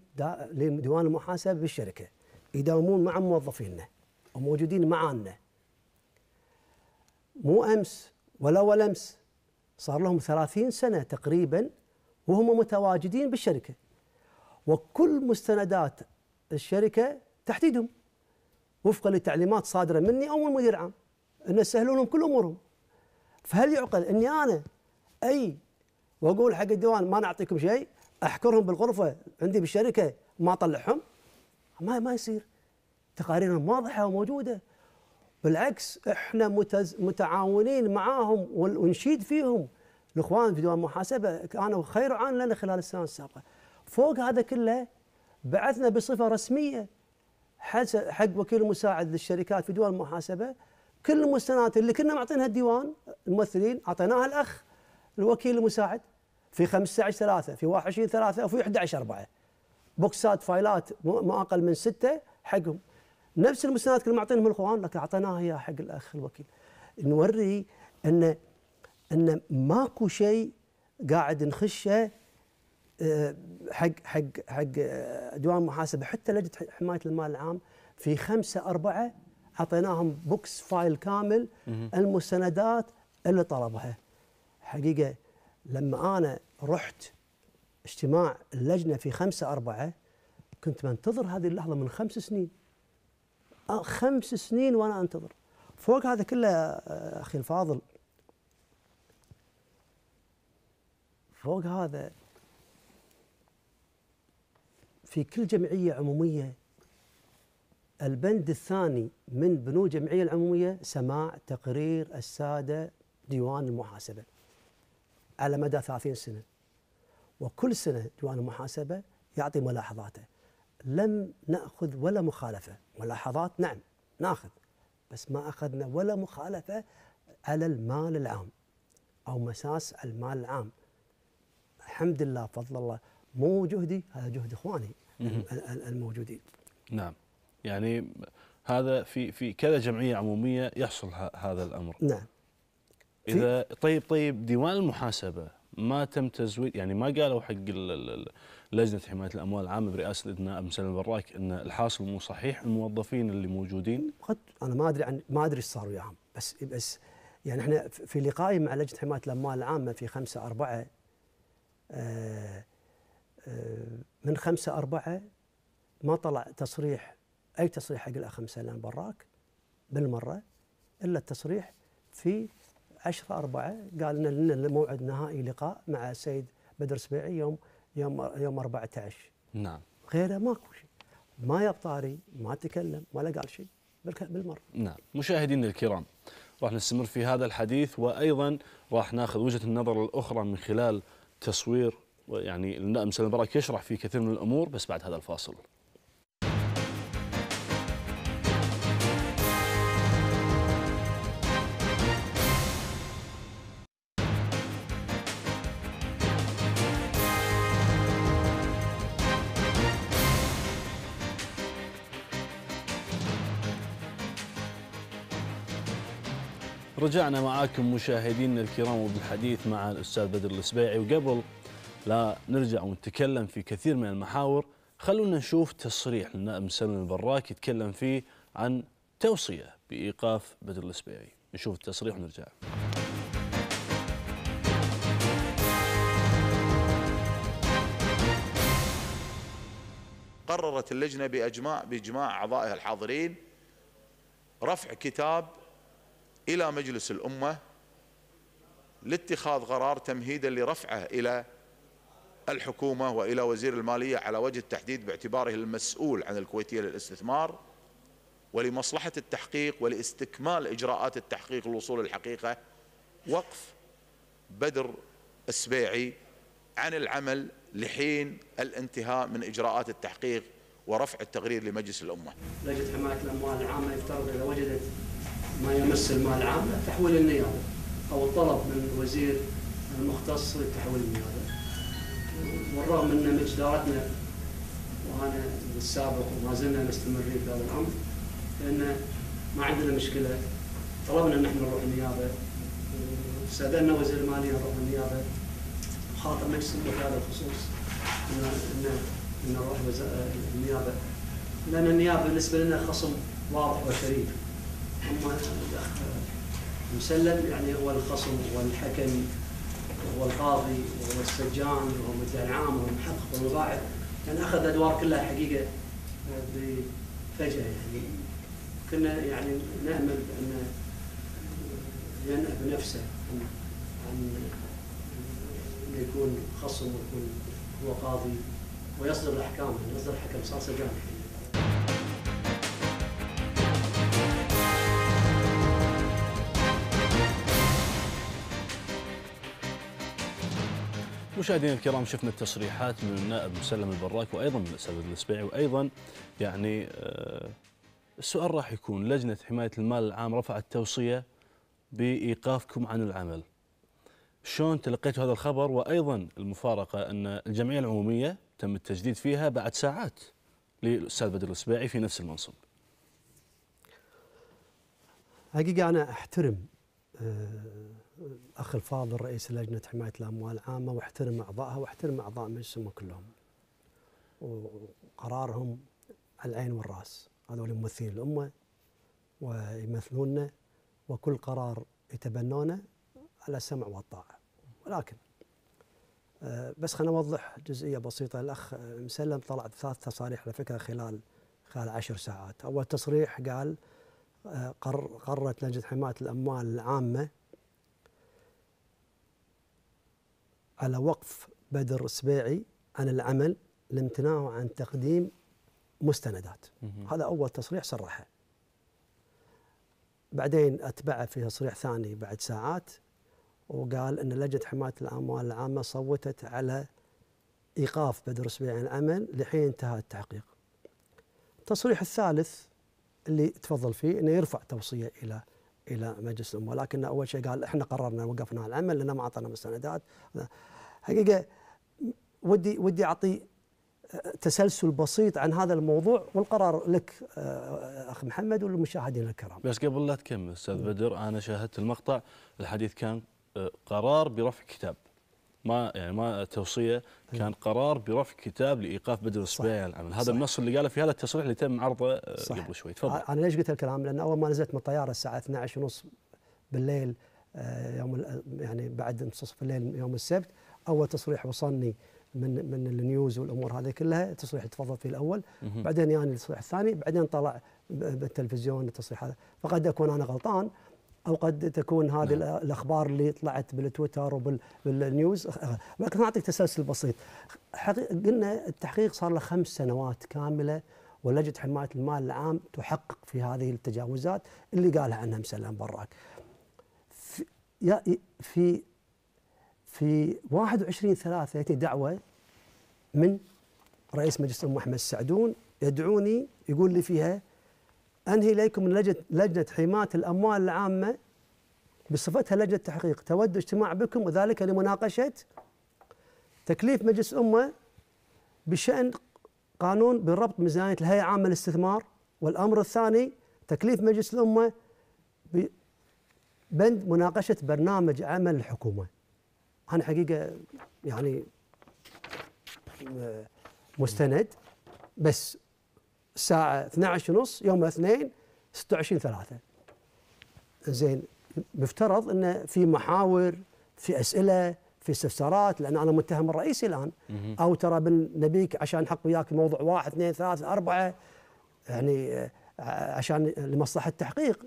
لديوان المحاسبه بالشركه يداومون مع موظفينا وموجودين معانا مو امس ولا ولا امس صار لهم 30 سنة تقريبا وهم متواجدين بالشركة وكل مستندات الشركة تحديدهم وفقا لتعليمات صادرة مني أو من المدير العام أن سهلوا لهم كل أمورهم فهل يعقل أني أنا أي وأقول حق الديوان ما نعطيكم شيء أحكرهم بالغرفة عندي بالشركة ما أطلعهم ما ما يصير تقاريرهم واضحة وموجودة بالعكس احنا متز... متعاونين معاهم ونشيد فيهم الاخوان في ديوان المحاسبه كانوا خير عان لنا خلال السنه السابقه. فوق هذا كله بعثنا بصفه رسميه حق وكيل مساعد للشركات في ديوان المحاسبه كل المستندات اللي كنا معطينها الديوان الممثلين اعطيناها الاخ الوكيل المساعد في 15 3 في 21 3 وفي 11 4 بوكسات فايلات ما اقل من سته حقهم نفس المستندات اللي معطينهم الاخوان لكن اعطيناها هي حق الاخ الوكيل نوري ان ان ماكو شيء قاعد نخشه آه، حق حق حق آه، ديوان محاسبه حتى لجنه حمايه المال العام في خمسه اربعه اعطيناهم بوكس فايل كامل المستندات اللي طلبها حقيقه لما انا رحت اجتماع اللجنه في خمسه اربعه كنت منتظر هذه اللحظه من خمس سنين آه، خمس سنين وانا انتظر فوق هذا كله آه، اخي الفاضل فوق هذا في كل جمعيه عموميه البند الثاني من بنود الجمعيه العموميه سماع تقرير الساده ديوان المحاسبه على مدى 30 سنه وكل سنه ديوان المحاسبه يعطي ملاحظاته لم ناخذ ولا مخالفه ملاحظات نعم ناخذ بس ما اخذنا ولا مخالفه على المال العام او مساس المال العام الحمد لله فضل الله مو جهدي هذا جهد اخواني الموجودين نعم يعني هذا في في كذا جمعيه عموميه يحصل هذا الامر نعم اذا طيب طيب ديوان المحاسبه ما تم تزويد يعني ما قالوا حق لجنه حمايه الاموال العامه برئاسه النائب مسلم البراك ان الحاصل مو صحيح الموظفين اللي موجودين قد انا ما ادري عن ما ادري ايش صار وياهم بس بس يعني احنا في لقائي مع لجنه حمايه الاموال العامه في 5 4 آه آه من 5 4 ما طلع تصريح اي تصريح حق الاخ مسلم براك بالمره الا التصريح في 10 4 قال لنا موعد نهائي لقاء مع السيد بدر سبيعي يوم يوم يوم 14 نعم غيره ماكو شيء ما ياب طاري ما تكلم ولا قال شيء بالمره نعم مشاهدينا الكرام راح نستمر في هذا الحديث وايضا راح ناخذ وجهه النظر الاخرى من خلال تصوير يعني النائب سليم البرك يشرح في كثير من الامور بس بعد هذا الفاصل رجعنا معاكم مشاهدينا الكرام وبالحديث مع الأستاذ بدر السبيعي وقبل لا نرجع ونتكلم في كثير من المحاور خلونا نشوف تصريح للنائب مسلم البراك يتكلم فيه عن توصية بإيقاف بدر السبيعي نشوف التصريح ونرجع قررت اللجنة بأجماع بإجماع أعضائها الحاضرين رفع كتاب إلى مجلس الأمة لاتخاذ قرار تمهيدا لرفعه إلى الحكومة وإلى وزير المالية على وجه التحديد باعتباره المسؤول عن الكويتية للاستثمار ولمصلحة التحقيق ولاستكمال إجراءات التحقيق للوصول الحقيقه وقف بدر السبيعي عن العمل لحين الانتهاء من إجراءات التحقيق ورفع التقرير لمجلس الأمة لجنة حماية الأموال العامة يفترض إذا وجدت ما يمس المال العام تحويل النيابه او الطلب من وزير المختص لتحويل النيابه والرغم ان مجدارتنا وانا السابق وما زلنا مستمرين في هذا الامر لان ما عندنا مشكله طلبنا ان احنا نروح النيابه استاذنا وزير الماليه نروح النيابه خاطر مجلس في هذا الخصوص ان ان نروح النيابه لان النيابه بالنسبه لنا خصم واضح وشريف مسلم يعني هو الخصم والحكم الحكم وهو القاضي وهو السجان وهو المدعي العام وهو المحقق والمباعث يعني اخذ ادوار كلها حقيقه آه، بفجاه يعني كنا يعني نامل ان ينأى بنفسه عن ان يكون خصم ويكون هو قاضي ويصدر الاحكام يعني يصدر حكم صار سجان يعني. مشاهدينا الكرام شفنا التصريحات من النائب مسلم البراك وايضا من السيد الاسبيعي وايضا يعني آه، السؤال راح يكون لجنه حمايه المال العام رفعت توصيه بايقافكم عن العمل. شلون تلقيتوا هذا الخبر وايضا المفارقه ان الجمعيه العموميه تم التجديد فيها بعد ساعات للاستاذ بدر الاسبيعي في نفس المنصب. حقيقه انا احترم آه، الاخ الفاضل رئيس لجنه حمايه الاموال العامه واحترم اعضائها واحترم اعضاء مجلسهم كلهم وقرارهم على العين والراس هذول ممثلين الامه ويمثلوننا وكل قرار يتبنونه على السمع والطاعه ولكن آه، بس خليني اوضح جزئيه بسيطه الاخ مسلم طلع ثلاث تصاريح على فكره خلال خلال عشر ساعات اول تصريح قال آه، قررت لجنه حمايه الاموال العامه على وقف بدر السبيعي عن العمل لامتناعه عن تقديم مستندات هذا أول تصريح صرحه بعدين أتبعه في تصريح ثاني بعد ساعات وقال أن لجنة حماية الأموال العامة صوتت على إيقاف بدر السبيعي عن العمل لحين انتهى التحقيق التصريح الثالث اللي تفضل فيه انه يرفع توصيه الى الى مجلس الامه ولكن اول شيء قال احنا قررنا وقفنا العمل لان ما اعطانا مستندات حقيقه ودي ودي اعطي تسلسل بسيط عن هذا الموضوع والقرار لك آه، اخ محمد والمشاهدين الكرام. بس قبل لا تكمل استاذ بدر انا شاهدت المقطع الحديث كان آه، قرار برفع كتاب ما يعني ما توصيه كان قرار برفع كتاب لايقاف بدر السبيعي عن العمل هذا صح. النص اللي قاله في هذا التصريح اللي تم عرضه آه، صح. قبل شوي تفضل انا ليش قلت الكلام لان اول ما نزلت من الطياره الساعه 12:30 بالليل يوم يعني بعد منتصف الليل يوم السبت اول تصريح وصلني من من النيوز والامور هذه كلها تصريح تفضل فيه الاول بعدين يعني التصريح الثاني بعدين طلع بالتلفزيون التصريح هذا فقد اكون انا غلطان او قد تكون هذه نعم. الاخبار اللي طلعت بالتويتر وبالنيوز ولكن اعطيك تسلسل بسيط قلنا التحقيق صار له خمس سنوات كامله ولجنه حمايه المال العام تحقق في هذه التجاوزات اللي قالها عنها مسلم براك في, في في 21 3 يأتي دعوة من رئيس مجلس الأمة أحمد السعدون يدعوني يقول لي فيها أنهي إليكم من لجنة, لجنة حماية الأموال العامة بصفتها لجنة تحقيق تود اجتماع بكم وذلك لمناقشة تكليف مجلس أمة بشأن قانون بالربط ميزانية الهيئة العامة للاستثمار والأمر الثاني تكليف مجلس الأمة بند مناقشة برنامج عمل الحكومة انا حقيقه يعني آه، مستند بس الساعه 12 ونص يوم الاثنين 26 3 زين مفترض انه في محاور في اسئله في استفسارات لان انا متهم الرئيسي الان او ترى بنبيك عشان حق وياك موضوع واحد اثنين ثلاثه اربعه يعني آه، عشان لمصلحه التحقيق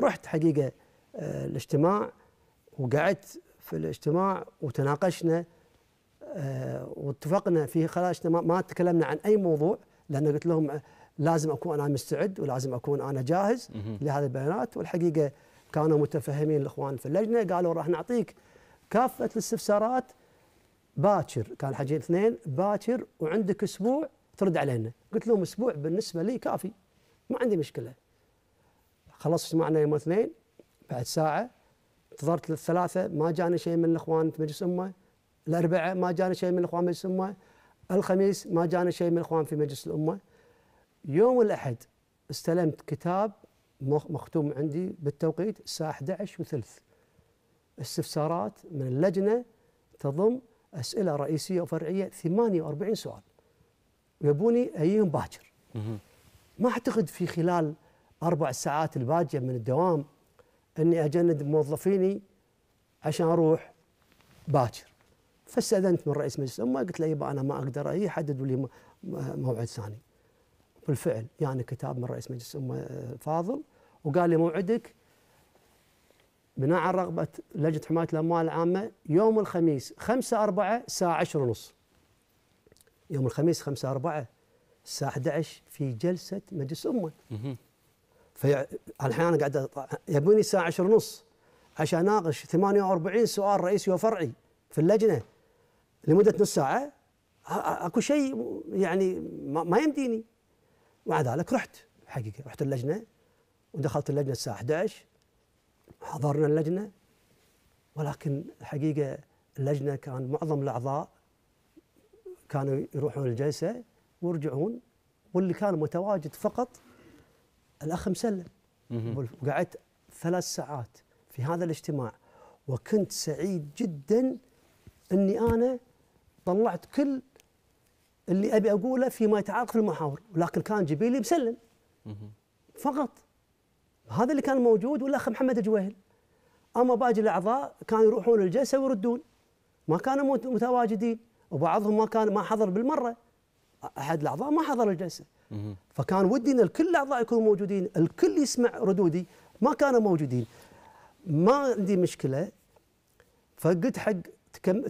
رحت حقيقه آه، الاجتماع وقعدت في الاجتماع وتناقشنا آه، واتفقنا في خلال الاجتماع ما تكلمنا عن اي موضوع لان قلت لهم آه، لازم اكون انا مستعد ولازم اكون انا جاهز لهذه البيانات والحقيقه كانوا متفهمين الاخوان في اللجنه قالوا راح نعطيك كافه الاستفسارات باكر كان حجين اثنين باكر وعندك اسبوع ترد علينا قلت لهم اسبوع بالنسبه لي كافي ما عندي مشكله خلصت معنا يوم الاثنين بعد ساعه انتظرت الثلاثه ما جاني شيء من الاخوان في مجلس امه الاربعاء ما جاني شيء من الاخوان في مجلس امه الخميس ما جاني شيء من الاخوان في مجلس الامه يوم الاحد استلمت كتاب مختوم عندي بالتوقيت الساعه 11 وثلث استفسارات من اللجنه تضم اسئله رئيسيه وفرعيه 48 سؤال ويبوني اجيهم باكر ما اعتقد في خلال اربع ساعات الباجيه من الدوام اني اجند موظفيني عشان اروح باكر فاستاذنت من رئيس مجلس الامه قلت له يبا انا ما اقدر اي حددوا لي موعد ثاني بالفعل يعني كتاب من رئيس مجلس الامه آه، فاضل وقال لي موعدك بناء على رغبه لجنه حمايه الاموال العامه يوم الخميس 5 4 الساعه 10 ونص يوم الخميس 5 4 الساعه 11 في جلسه مجلس امه في انا قاعد يبوني الساعه 10 ونص عشان اناقش 48 سؤال رئيسي وفرعي في اللجنه لمده نص ساعه اكو شيء يعني ما يمديني مع ذلك رحت حقيقه رحت اللجنه ودخلت اللجنه الساعه 11 حضرنا اللجنه ولكن الحقيقه اللجنه كان معظم الاعضاء كانوا يروحون الجلسه ويرجعون واللي كان متواجد فقط الاخ مسلم وقعدت ثلاث ساعات في هذا الاجتماع وكنت سعيد جدا اني انا طلعت كل اللي ابي اقوله فيما يتعلق في المحاور ولكن كان جبيلي مسلم فقط هذا اللي كان موجود والاخ محمد الجويهل اما باقي الاعضاء كانوا يروحون الجلسه ويردون ما كانوا متواجدين وبعضهم ما كان ما حضر بالمره احد الاعضاء ما حضر الجلسه فكان ودي ان الكل الاعضاء يكونوا موجودين الكل يسمع ردودي ما كانوا موجودين ما عندي مشكله فقلت حق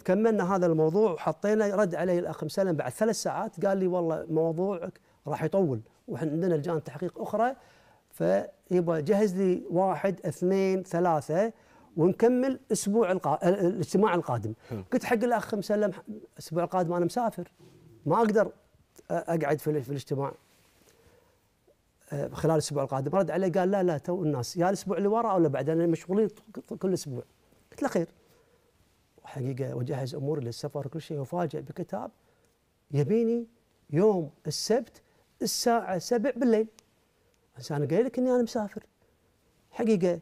كملنا هذا الموضوع وحطينا رد علي الاخ مسلم بعد ثلاث ساعات قال لي والله موضوعك راح يطول واحنا عندنا لجان تحقيق اخرى فيبغى جهز لي واحد اثنين ثلاثه ونكمل اسبوع القا... الاجتماع القادم قلت حق الاخ مسلم الاسبوع القادم انا مسافر ما اقدر اقعد في الاجتماع خلال الاسبوع القادم رد علي قال لا لا تو الناس يا الاسبوع اللي وراء ولا بعد انا مشغولين كل اسبوع قلت له خير وحقيقه وجهز اموري للسفر وكل شيء وفاجئ بكتاب يبيني يوم السبت الساعه 7 بالليل بس انا قايل لك اني انا مسافر حقيقه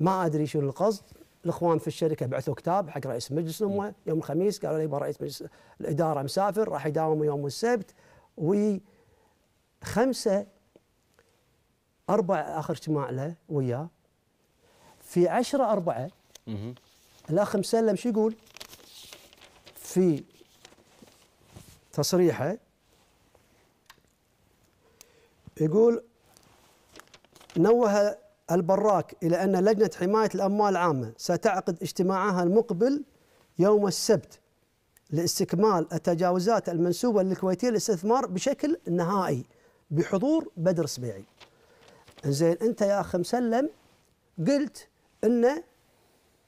ما ادري شنو القصد الاخوان في الشركه بعثوا كتاب حق رئيس مجلس الامه يوم الخميس قالوا لي رئيس مجلس الاداره مسافر راح يداوم يوم السبت و خمسه أربعة آخر اجتماع له وياه في عشرة أربعة الأخ مسلم شو يقول في تصريحه يقول نوه البراك إلى أن لجنة حماية الأموال العامة ستعقد اجتماعها المقبل يوم السبت لاستكمال التجاوزات المنسوبة للكويتية للاستثمار بشكل نهائي بحضور بدر سبيعي زين انت يا اخ مسلم قلت انه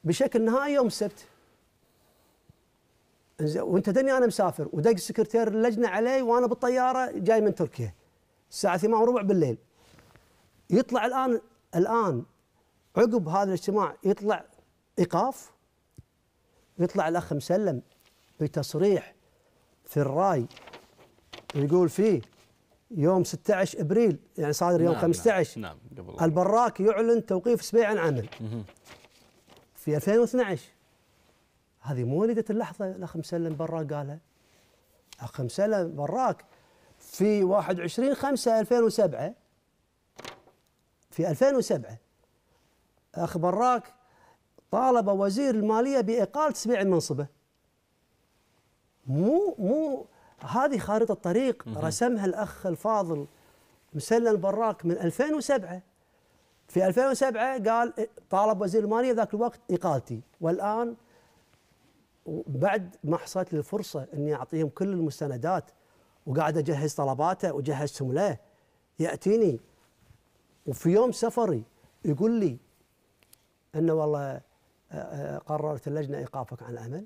بشكل نهائي يوم السبت وانت دني انا مسافر ودق سكرتير اللجنه علي وانا بالطياره جاي من تركيا الساعه 8 وربع بالليل يطلع الان الان عقب هذا الاجتماع يطلع ايقاف يطلع الاخ مسلم بتصريح في الراي يقول فيه يوم 16 ابريل يعني صادر يوم نعم 15 نعم, نعم البراك يعلن توقيف سبيع عن عمل في 2012 هذه مو وليده اللحظه الاخ مسلم براك قالها اخ مسلم براك في 21 5 2007 في 2007 اخ براك طالب وزير الماليه باقاله سبيع من منصبه مو مو هذه خارطة طريق رسمها الأخ الفاضل مسلم البراك من 2007 في 2007 قال طالب وزير المالية ذاك الوقت إقالتي والآن بعد ما حصلت لي الفرصة أني أعطيهم كل المستندات وقاعد أجهز طلباته وجهزتهم له يأتيني وفي يوم سفري يقول لي أنه والله آه، آه، قررت اللجنة إيقافك عن العمل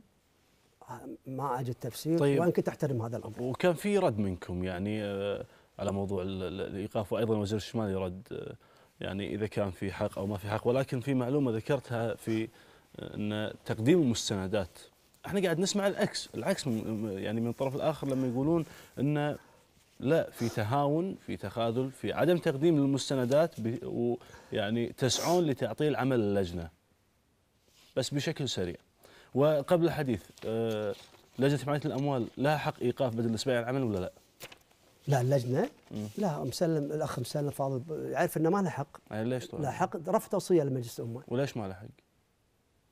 ما اجد تفسير طيب وان كنت احترم هذا الامر وكان في رد منكم يعني آه، على موضوع الايقاف وايضا وزير الشمال يرد آه، يعني اذا كان في حق او ما في حق ولكن في معلومه ذكرتها في آه، ان تقديم المستندات احنا قاعد نسمع العكس العكس يعني من الطرف الاخر لما يقولون ان لا في تهاون في تخاذل في عدم تقديم المستندات ويعني تسعون لتعطيل عمل اللجنه بس بشكل سريع وقبل الحديث آه، لجنه حمايه الاموال لها حق ايقاف بدل اسبوعي العمل ولا لا؟ لا اللجنه لا مسلم الاخ مسلم فاضل يعرف انه ما له حق يعني ليش طبعا؟ لا حق رفع توصيه لمجلس الامه وليش ما له حق؟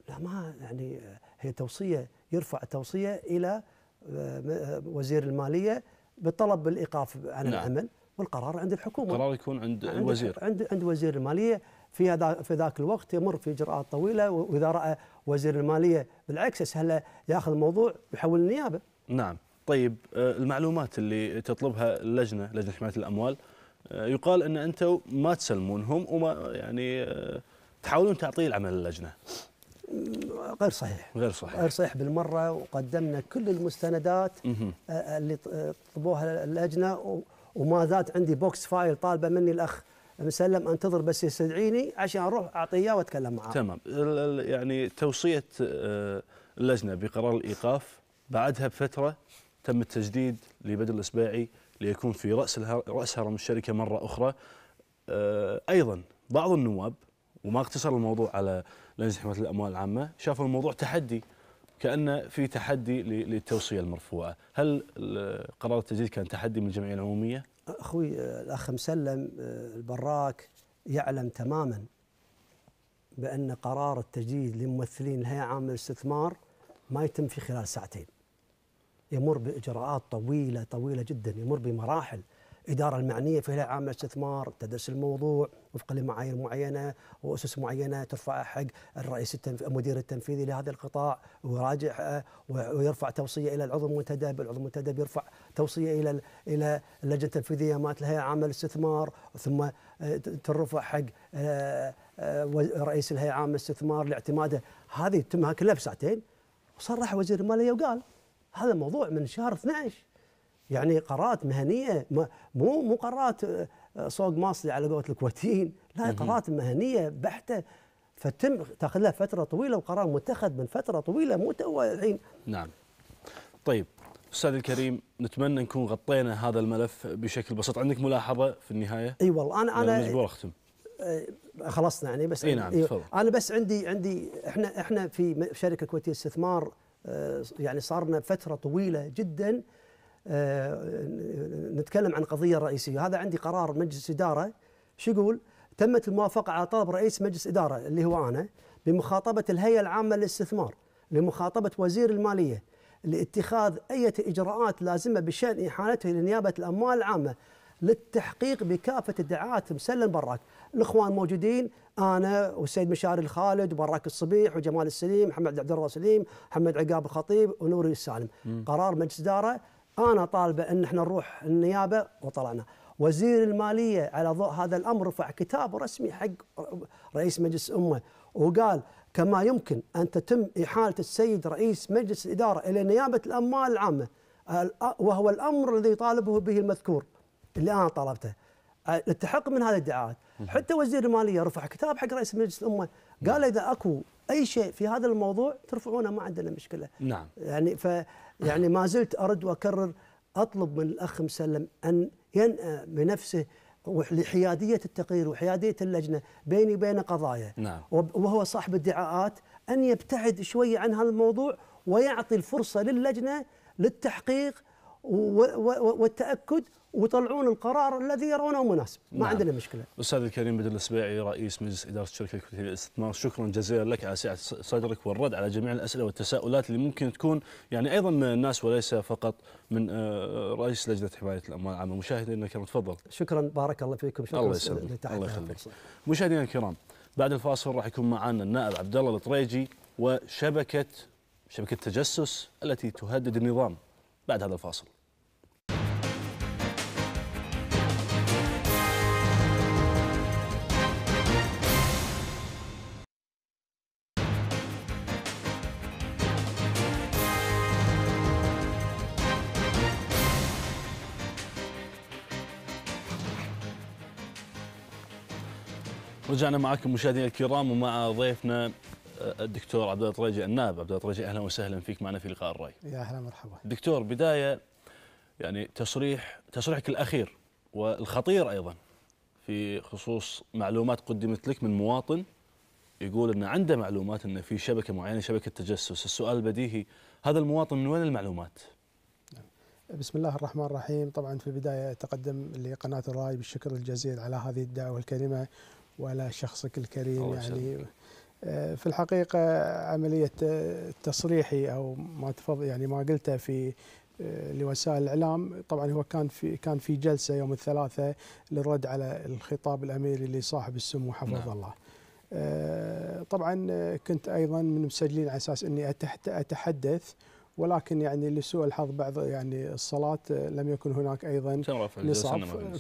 لا ما يعني هي توصيه يرفع توصيه الى آه، وزير الماليه بطلب بالايقاف عن نعم. العمل والقرار عند الحكومه القرار يكون عند الوزير عند عند وزير الماليه في هذا في ذاك الوقت يمر في اجراءات طويله واذا راى وزير الماليه بالعكس اسهل ياخذ الموضوع ويحول النيابه نعم طيب آه، المعلومات اللي تطلبها اللجنه لجنه حمايه الاموال آه، يقال ان انتم ما تسلمونهم وما يعني آه، تحاولون تعطيل عمل اللجنه غير صحيح غير صحيح غير صحيح بالمره وقدمنا كل المستندات اللي طلبوها اللجنه وما زالت عندي بوكس فايل طالبه مني الاخ النبي صلى الله عليه وسلم انتظر بس يستدعيني عشان اروح اعطيه واتكلم معاه تمام يعني توصيه آه، اللجنه بقرار الايقاف بعدها بفتره تم التجديد لبدر الاسباعي ليكون في راس راس هرم الشركه مره اخرى آه، ايضا بعض النواب وما اقتصر الموضوع على لجنه حمايه الاموال العامه شافوا الموضوع تحدي كأن في تحدي للتوصية المرفوعة هل قرار التجديد كان تحدي من الجمعية العمومية؟ اخوي آه، الاخ مسلم آه، البراك يعلم تماما بان قرار التجديد لممثلين الهيئه العامه للاستثمار ما يتم في خلال ساعتين. يمر باجراءات طويله طويله جدا، يمر بمراحل الاداره المعنيه في الهيئه العامه للاستثمار تدرس الموضوع وفقا لمعايير معينه واسس معينه ترفع حق الرئيس التنف... المدير التنفيذي لهذا القطاع ويراجعها ويرفع توصيه الى العضو المنتدب، العضو المنتدب يرفع توصيه الى الى اللجنه التنفيذيه مالت الهيئه العامه للاستثمار ثم ترفع حق آه، آه، رئيس الهيئه العامه للاستثمار لاعتماده هذه تمها كلها بساعتين وصرح وزير الماليه وقال هذا موضوع من شهر 12 يعني قرارات مهنيه مو مو قرارات آه، آه، صوق ماصلي على قوة الكويتيين لا قرارات مهنيه بحته فتم تاخذ لها فتره طويله وقرار متخذ من فتره طويله مو تو الحين نعم طيب استاذ الكريم نتمنى نكون غطينا هذا الملف بشكل بسيط عندك ملاحظه في النهايه اي والله انا انا مجبور اختم آه، خلصنا يعني بس اي نعم تفضل إيه انا بس عندي عندي احنا احنا في شركه كويتيه استثمار يعني صار لنا فتره طويله جدا آه، نتكلم عن قضيه رئيسيه هذا عندي قرار مجلس اداره شو يقول تمت الموافقه على طلب رئيس مجلس اداره اللي هو انا بمخاطبه الهيئه العامه للاستثمار لمخاطبه وزير الماليه لاتخاذ اي اجراءات لازمه بشان احالته لنيابه الاموال العامه للتحقيق بكافه الادعاءات مسلم براك، الاخوان موجودين انا والسيد مشاري الخالد وبراك الصبيح وجمال السليم، محمد عبد الله سليم، محمد عقاب الخطيب ونوري السالم، م. قرار مجلس اداره انا طالبه ان احنا نروح النيابه وطلعنا وزير الماليه على ضوء هذا الامر رفع كتاب رسمي حق رئيس مجلس امه وقال كما يمكن ان تتم احاله السيد رئيس مجلس الاداره الى نيابه الاموال العامه وهو الامر الذي يطالبه به المذكور اللي انا طلبته التحق من هذه الادعاءات حتى وزير الماليه رفع كتاب حق رئيس مجلس الامه قال نعم. اذا اكو اي شيء في هذا الموضوع ترفعونه ما عندنا مشكله نعم يعني ف يعني ما زلت ارد واكرر اطلب من الاخ مسلم ان ينأى بنفسه لحياديه التقرير وحياديه اللجنه بيني وبين قضايا نعم. وهو صاحب ادعاءات ان يبتعد شويه عن هذا الموضوع ويعطي الفرصه للجنه للتحقيق والتاكد ويطلعون القرار الذي يرونه مناسب ما نعم. عندنا مشكله استاذ الكريم بدر السبيعي رئيس مجلس اداره الشركه الكويتيه للاستثمار شكرا جزيلا لك على سعه صدرك والرد على جميع الاسئله والتساؤلات اللي ممكن تكون يعني ايضا من الناس وليس فقط من آه، رئيس لجنه حمايه الاموال العامه مشاهدينا الكرام تفضل شكرا بارك الله فيكم شكرا الله يسلمك الله يخليك مشاهدينا الكرام بعد الفاصل راح يكون معنا النائب عبد الله الطريجي وشبكه شبكه تجسس التي تهدد النظام بعد هذا الفاصل رجعنا معكم مشاهدينا الكرام ومع ضيفنا آه، الدكتور عبد الله الطريجي النائب عبد الله اهلا وسهلا فيك معنا في لقاء الراي. يا اهلا مرحبا. دكتور بدايه يعني تصريح تصريحك الاخير والخطير ايضا في خصوص معلومات قدمت لك من مواطن يقول ان عنده معلومات ان في شبكه معينه شبكه تجسس، السؤال البديهي هذا المواطن من وين المعلومات؟ نعم. بسم الله الرحمن الرحيم طبعا في البداية أتقدم لقناة الرأي بالشكر الجزيل على هذه الدعوة الكريمة وعلى شخصك الكريم يعني سلام. آه، في الحقيقة عملية آه، تصريحي أو ما تفضل يعني ما قلته في آه، لوسائل الإعلام طبعا هو كان في كان في جلسة يوم الثلاثاء للرد على الخطاب الأميري لصاحب السمو حفظه نعم. الله طبعا كنت أيضا من مسجلين على أساس أني أتحدث ولكن يعني لسوء الحظ بعض يعني الصلاة لم يكن هناك أيضا نصاب نعم.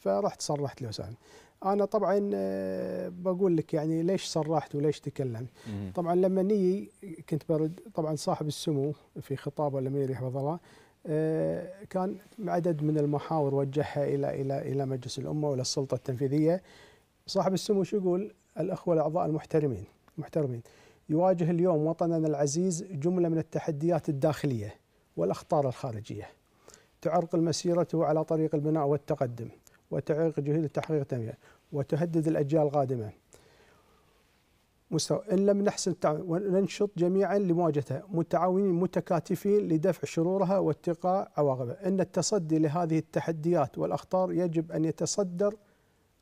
فرحت صرحت لوسائل انا طبعا آه، بقول لك يعني ليش صرحت وليش تكلمت طبعا لما نيجي كنت برد طبعا صاحب السمو في خطابه الامير يحفظه الله آه، كان عدد من المحاور وجهها الى الى الى مجلس الامه والى السلطه التنفيذيه صاحب السمو شو يقول الاخوه الاعضاء المحترمين محترمين يواجه اليوم وطننا العزيز جمله من التحديات الداخليه والاخطار الخارجيه تعرقل مسيرته على طريق البناء والتقدم وتعرق جهود التحقيق التنميه وتهدد الأجيال القادمة مستوى إن لم نحسن وننشط جميعا لمواجهتها متعاونين متكاتفين لدفع شرورها واتقاء عواقبها إن التصدي لهذه التحديات والأخطار يجب أن يتصدر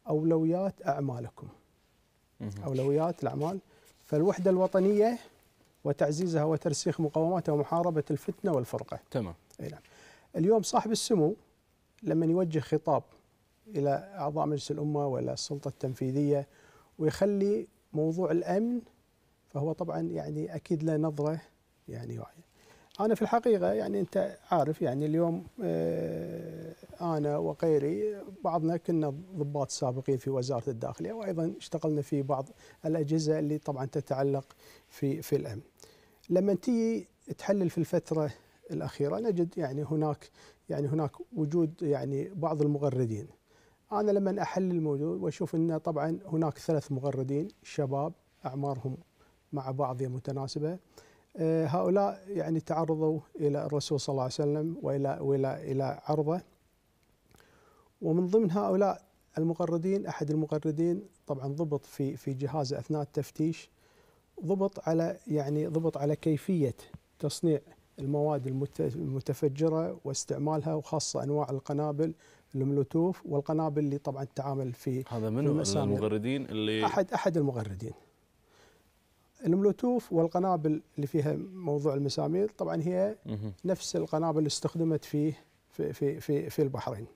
أولويات أعمالكم أولويات الأعمال فالوحدة الوطنية وتعزيزها وترسيخ مقاوماتها ومحاربة الفتنة والفرقة تمام أي نعم اليوم صاحب السمو لما يوجه خطاب الى اعضاء مجلس الامه والى السلطه التنفيذيه ويخلي موضوع الامن فهو طبعا يعني اكيد له نظره يعني انا في الحقيقه يعني انت عارف يعني اليوم آه، انا وغيري بعضنا كنا ضباط سابقين في وزاره الداخليه وايضا اشتغلنا في بعض الاجهزه اللي طبعا تتعلق في في الامن. لما تيجي تحلل في الفتره الاخيره نجد يعني هناك يعني هناك وجود يعني بعض المغردين انا لما احلل الموضوع واشوف ان طبعا هناك ثلاث مغردين شباب اعمارهم مع بعض متناسبه آه، هؤلاء يعني تعرضوا الى الرسول صلى الله عليه وسلم والى والى الى عرضه ومن ضمن هؤلاء المغردين احد المغردين طبعا ضبط في في جهازه اثناء التفتيش ضبط على يعني ضبط على كيفيه تصنيع المواد المتفجره واستعمالها وخاصه انواع القنابل الملوتوف والقنابل اللي طبعا تعامل في هذا منو المغردين اللي احد احد المغردين الملوتوف والقنابل اللي فيها موضوع المسامير طبعا هي نفس القنابل اللي استخدمت في في في في, في البحرين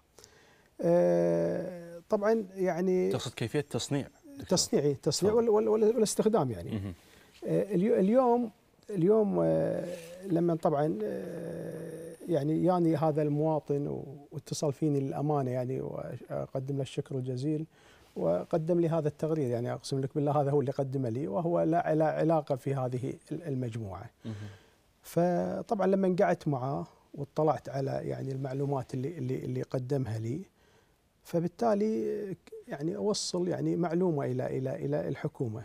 آه، طبعا يعني تقصد كيفيه تصنيع تصنيعي تصنيع إيه، والاستخدام يعني آه، اليوم اليوم آه، لما طبعا يعني يعني هذا المواطن واتصل فيني للامانه يعني واقدم له الشكر الجزيل وقدم لي هذا التقرير يعني اقسم لك بالله هذا هو اللي قدمه لي وهو لا, لا علاقه في هذه المجموعه. فطبعا لما قعدت معاه واطلعت على يعني المعلومات اللي اللي اللي قدمها لي فبالتالي يعني اوصل يعني معلومه الى الى الى الحكومه.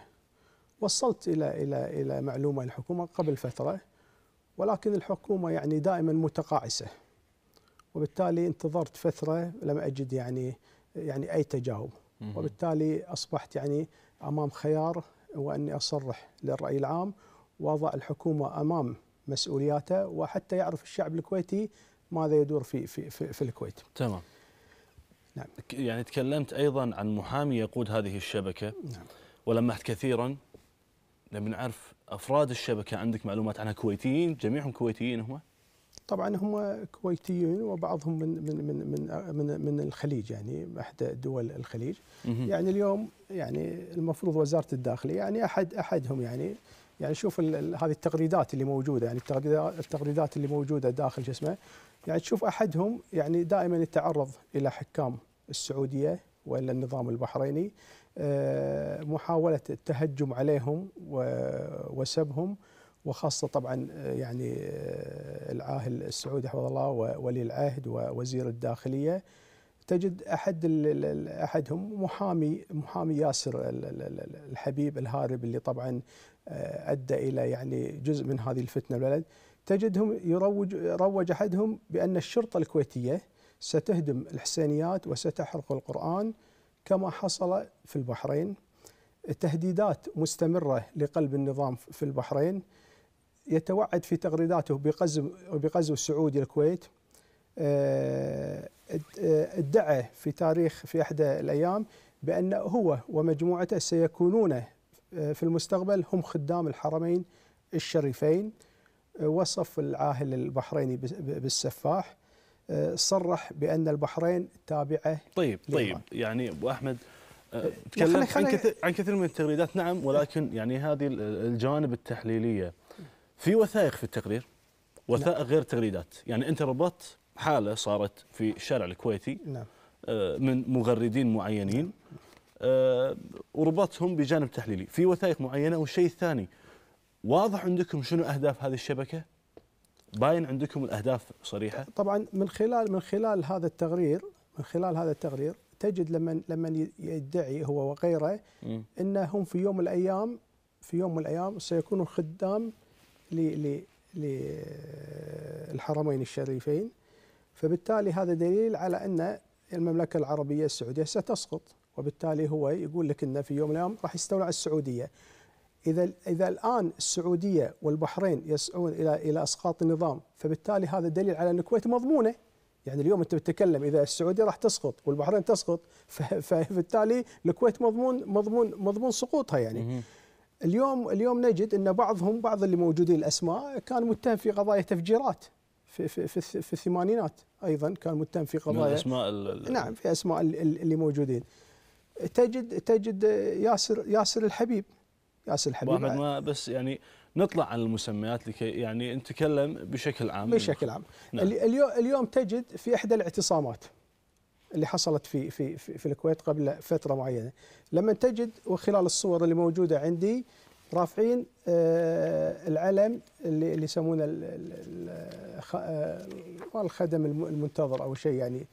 وصلت الى الى الى معلومه الحكومه قبل فتره ولكن الحكومة يعني دائما متقاعسة وبالتالي انتظرت فترة لم أجد يعني يعني أي تجاوب وبالتالي أصبحت يعني أمام خيار وأني أصرح للرأي العام وأضع الحكومة أمام مسؤولياته وحتى يعرف الشعب الكويتي ماذا يدور في في في, في الكويت. تمام. نعم. يعني تكلمت ايضا عن محامي يقود هذه الشبكه. نعم. ولمحت كثيرا نبي نعرف افراد الشبكه عندك معلومات عنها كويتيين جميعهم كويتيين هم طبعا هم كويتيين وبعضهم من من من من من, من الخليج يعني احدى دول الخليج يعني اليوم يعني المفروض وزاره الداخليه يعني احد احدهم يعني يعني شوف هذه التغريدات اللي موجوده يعني التغريدات التغريدات اللي موجوده داخل شو اسمه يعني تشوف احدهم يعني دائما يتعرض الى حكام السعوديه ولا النظام البحريني محاولة التهجم عليهم وسبهم وخاصة طبعا يعني العاهل السعودي حفظه الله وولي العهد ووزير الداخلية تجد أحد أحدهم محامي محامي ياسر الحبيب الهارب اللي طبعا آه، أدى إلى يعني جزء من هذه الفتنة بالبلد تجدهم يروج روج أحدهم بأن الشرطة الكويتية ستهدم الحسينيات وستحرق القرآن كما حصل في البحرين تهديدات مستمرة لقلب النظام في البحرين يتوعد في تغريداته بقزو بغزو سعودي الكويت آه، آه، ادعى في تاريخ في احدى الايام بان هو ومجموعته سيكونون آه، في المستقبل هم خدام الحرمين الشريفين وصف العاهل البحريني بالسفاح صرح بان البحرين تابعه طيب طيب يعني ابو احمد آه، تكلم عن كثير عن كثير من التغريدات نعم ولكن يعني هذه الجوانب التحليليه في وثائق في التقرير نعم. وثائق غير تغريدات يعني انت ربطت حاله صارت في الشارع الكويتي نعم آه، من مغردين معينين نعم. آه، وربطهم بجانب تحليلي في وثائق معينه والشيء الثاني واضح عندكم شنو اهداف هذه الشبكه باين عندكم الاهداف صريحه طبعا من خلال من خلال هذا التقرير من خلال هذا التقرير تجد لمن لمن يدعي هو وغيره انهم في يوم من الايام في يوم من الايام سيكونوا خدام للحرمين الشريفين فبالتالي هذا دليل على ان المملكه العربيه السعوديه ستسقط وبالتالي هو يقول لك انه في يوم من الايام راح يستولى على السعوديه إذا إذا الآن السعودية والبحرين يسعون إلى إلى إسقاط النظام فبالتالي هذا دليل على أن الكويت مضمونة يعني اليوم أنت بتتكلم إذا السعودية راح تسقط والبحرين تسقط فبالتالي الكويت مضمون مضمون مضمون سقوطها يعني اليوم اليوم نجد أن بعضهم بعض اللي موجودين الأسماء كان متهم في قضايا تفجيرات في في في, في الثمانينات أيضا كان متهم في قضايا أسماء نعم في أسماء اللي موجودين تجد تجد ياسر ياسر الحبيب ياسر الحبيب احمد ما بس يعني نطلع عن المسميات لكي يعني نتكلم بشكل عام بشكل عام نعم. اليوم اليوم تجد في احدى الاعتصامات اللي حصلت في في في الكويت قبل فتره معينه لما تجد وخلال الصور اللي موجوده عندي رافعين آه، العلم اللي اللي يسمونه آه، الخدم المنتظر او شيء يعني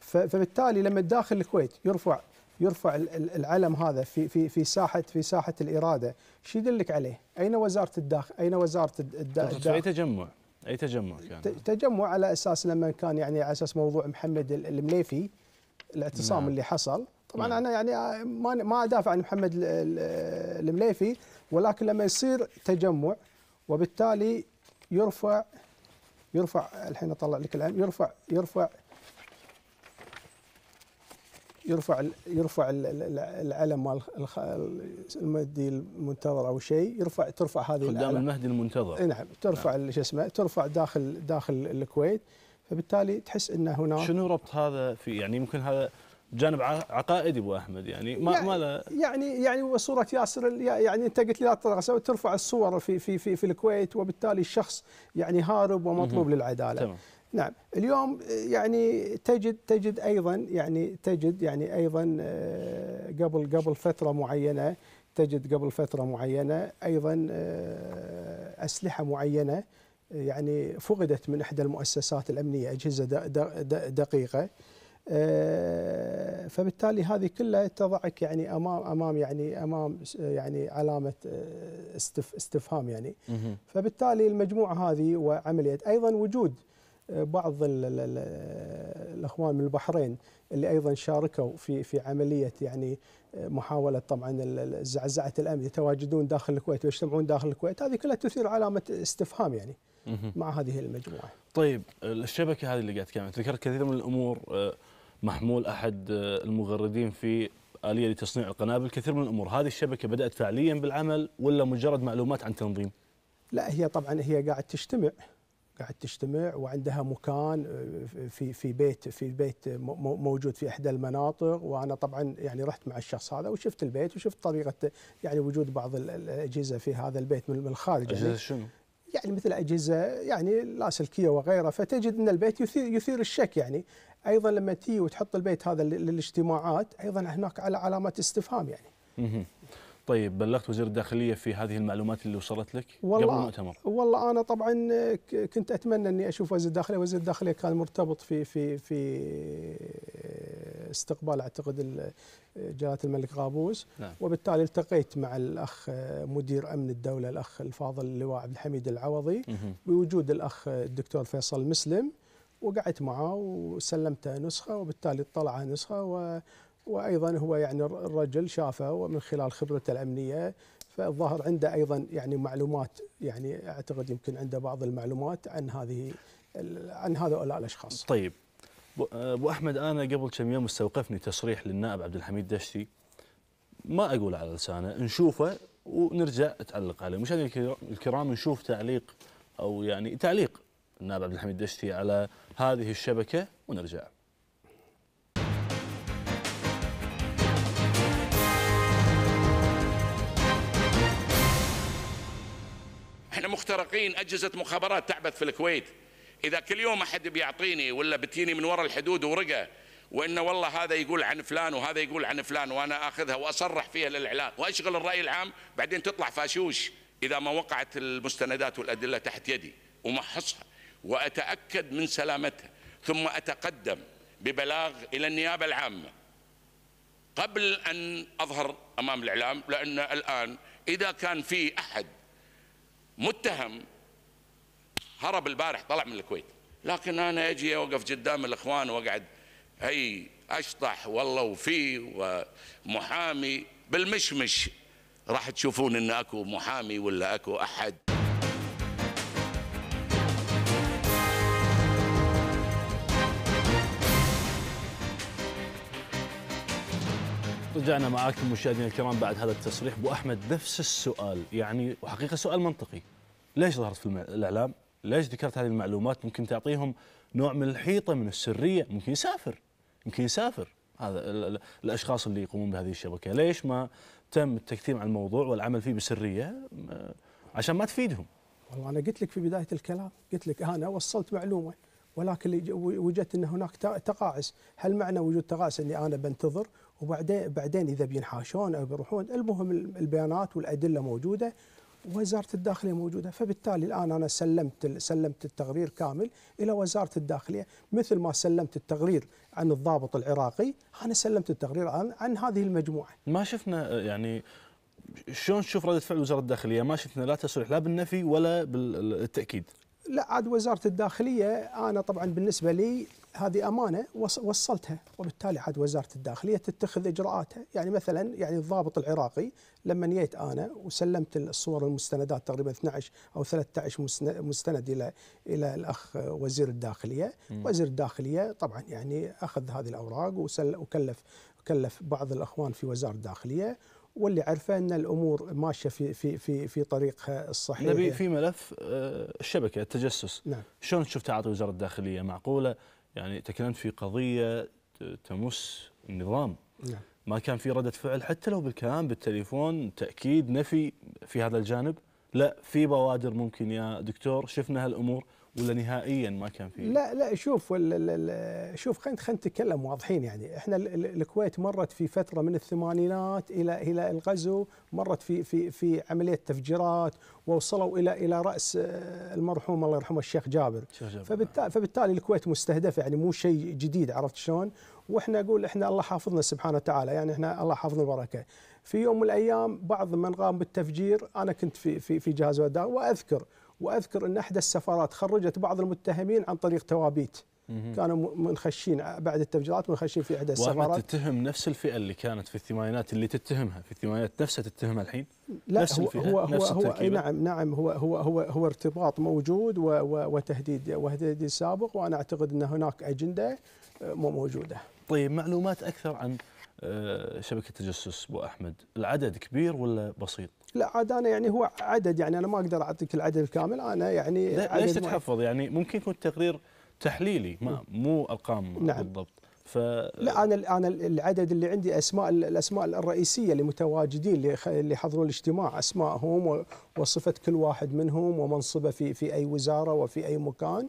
فبالتالي لما داخل الكويت يرفع يرفع العلم هذا في في في ساحه في ساحه الاراده شو يدلك عليه اين وزاره الداخل اين وزاره الداخل اي تجمع اي تجمع كان تجمع على اساس لما كان يعني على اساس موضوع محمد المليفي الاعتصام نعم. اللي حصل طبعا نعم. انا يعني ما ما ادافع عن محمد المليفي ولكن لما يصير تجمع وبالتالي يرفع يرفع الحين اطلع لك العلم يرفع يرفع يرفع يرفع العلم المهدي المنتظر او شيء يرفع ترفع هذه خدام المهدي المنتظر نعم ترفع نعم. شو اسمه ترفع داخل داخل الكويت فبالتالي تحس ان هنا شنو ربط هذا في يعني يمكن هذا جانب عقائدي ابو احمد يعني ما يعني ما يعني يعني وصوره ياسر يعني انت قلت لي لا ترفع الصور في في في في الكويت وبالتالي الشخص يعني هارب ومطلوب للعداله تمام. نعم اليوم يعني تجد تجد ايضا يعني تجد يعني ايضا آه، قبل قبل فتره معينه تجد قبل فتره معينه ايضا آه، اسلحه معينه يعني فقدت من احدى المؤسسات الامنيه اجهزه دقيقه آه، فبالتالي هذه كلها تضعك يعني امام امام يعني امام يعني علامه استفهام يعني فبالتالي المجموعه هذه وعمليه ايضا وجود بعض الاخوان من البحرين اللي ايضا شاركوا في في عمليه يعني آه، محاوله طبعا زعزعه الامن يتواجدون داخل الكويت ويجتمعون داخل الكويت هذه كلها تثير علامه استفهام يعني مع هذه المجموعه. طيب الشبكه هذه اللي قاعد تتكلم ذكرت كثير من الامور آه، محمول احد آه، المغردين في اليه لتصنيع القنابل كثير من الامور هذه الشبكه بدات فعليا بالعمل ولا مجرد معلومات عن تنظيم؟ لا هي طبعا هي قاعد تجتمع قاعد تجتمع وعندها مكان آه، في في بيت في بيت موجود في احدى المناطق وانا طبعا يعني رحت مع الشخص هذا وشفت البيت وشفت طريقه يعني وجود بعض الاجهزه في هذا البيت من الخارج يعني. اجهزه يعني شنو؟ يعني مثل اجهزه يعني لاسلكيه وغيرها فتجد ان البيت يثير, يثير الشك يعني ايضا لما تيجي وتحط البيت هذا للاجتماعات ايضا هناك على علامات استفهام يعني. طيب بلغت وزير الداخليه في هذه المعلومات اللي وصلت لك والله قبل المؤتمر؟ والله انا طبعا كنت اتمنى اني اشوف وزير الداخليه، وزير الداخليه كان مرتبط في في في استقبال اعتقد جلاله الملك غابوس نعم. وبالتالي التقيت مع الاخ مدير امن الدوله الاخ الفاضل اللواء عبد الحميد العوضي مه. بوجود الاخ الدكتور فيصل مسلم وقعدت معه وسلمته نسخه وبالتالي طلع نسخه و وايضا هو يعني الرجل شافه ومن خلال خبرته الامنيه فالظاهر عنده ايضا يعني معلومات يعني اعتقد يمكن عنده بعض المعلومات عن هذه عن هؤلاء الاشخاص. طيب ابو احمد انا قبل كم يوم استوقفني تصريح للنائب عبد الحميد دشتي ما اقول على لسانه نشوفه ونرجع نتعلق عليه مشاهدينا الكرام نشوف تعليق او يعني تعليق النائب عبد الحميد دشتي على هذه الشبكه ونرجع. احنا مخترقين اجهزه مخابرات تعبث في الكويت اذا كل يوم احد بيعطيني ولا بتيني من وراء الحدود ورقه وان والله هذا يقول عن فلان وهذا يقول عن فلان وانا اخذها واصرح فيها للاعلام واشغل الراي العام بعدين تطلع فاشوش اذا ما وقعت المستندات والادله تحت يدي ومحصها واتاكد من سلامتها ثم اتقدم ببلاغ الى النيابه العامه قبل ان اظهر امام الاعلام لان الان اذا كان في احد متهم هرب البارح طلع من الكويت لكن انا اجي اوقف قدام الاخوان واقعد هي اشطح والله وفي ومحامي بالمشمش راح تشوفون ان اكو محامي ولا اكو احد رجعنا معاكم مشاهدينا الكرام بعد هذا التصريح ابو احمد نفس السؤال يعني وحقيقه سؤال منطقي ليش ظهرت في الاعلام؟ ليش ذكرت هذه المعلومات؟ ممكن تعطيهم نوع من الحيطه من السريه، ممكن يسافر ممكن يسافر هذا الاشخاص اللي يقومون بهذه الشبكه، ليش ما تم التكتيم على الموضوع والعمل فيه بسريه عشان ما تفيدهم؟ والله انا قلت لك في بدايه الكلام، قلت لك انا وصلت معلومه ولكن وجدت ان هناك تقاعس، هل معنى وجود تقاعس اني انا بنتظر وبعدين بعدين اذا بينحاشون او بيروحون المهم البيانات والادله موجوده وزاره الداخليه موجوده فبالتالي الان انا سلمت سلمت التقرير كامل الى وزاره الداخليه مثل ما سلمت التقرير عن الضابط العراقي انا سلمت التقرير عن, عن هذه المجموعه ما شفنا يعني شلون تشوف رده فعل وزاره الداخليه ما شفنا لا تصريح لا بالنفي ولا بالتاكيد لا عاد وزاره الداخليه انا طبعا بالنسبه لي هذه امانه وصلتها وبالتالي عاد وزاره الداخليه تتخذ اجراءاتها، يعني مثلا يعني الضابط العراقي لما جيت انا وسلمت الصور المستندات تقريبا 12 او 13 مستند الى الى الاخ وزير الداخليه، وزير الداخليه طبعا يعني اخذ هذه الاوراق وكلف كلف بعض الاخوان في وزاره الداخليه واللي عرفه ان الامور ماشيه في في في في طريقها الصحيح نبي في ملف آه، الشبكه التجسس نعم شلون شفت تعاطي وزاره الداخليه معقوله يعني تكلمت في قضيه تمس النظام نعم. ما كان في ردة فعل حتى لو بالكلام بالتليفون تأكيد نفي في هذا الجانب لا في بوادر ممكن يا دكتور شفنا هالأمور ولا نهائيا ما كان في لا لا شوف ال ال شوف خلينا نتكلم واضحين يعني احنا الكويت مرت في فتره من الثمانينات الى الى الغزو مرت في في في عمليه تفجيرات ووصلوا الى الى راس آه، المرحوم الله يرحمه الشيخ جابر, جابر. فبالتالي, نعم. فبالتالي الكويت مستهدفه يعني مو شيء جديد عرفت شلون؟ واحنا نقول احنا الله حافظنا سبحانه وتعالى يعني احنا الله حافظنا البركه. في يوم من الايام بعض من قام بالتفجير انا كنت في في في جهاز وداع واذكر واذكر ان احدى السفارات خرجت بعض المتهمين عن طريق توابيت كانوا منخشين بعد التفجيرات منخشين في احدى السفارات تتهم نفس الفئه اللي كانت في الثمانينات اللي تتهمها في الثمانينات نفسها تتهمها الحين لا نفس هو الفئة هو نفس هو, هو نعم نعم هو هو هو, هو ارتباط موجود و و وتهديد وتهديد سابق وانا اعتقد ان هناك اجنده آه، مو موجوده طيب معلومات اكثر عن آه، شبكه تجسس ابو احمد العدد كبير ولا بسيط لا عاد انا يعني هو عدد يعني انا ما اقدر اعطيك العدد الكامل انا يعني ليش تتحفظ يعني ممكن يكون التقرير تحليلي ما مو ارقام نعم. بالضبط ف... لا انا انا العدد اللي عندي اسماء الاسماء الرئيسيه اللي متواجدين اللي اللي حضروا الاجتماع اسمائهم وصفه كل واحد منهم ومنصبه في في اي وزاره وفي اي مكان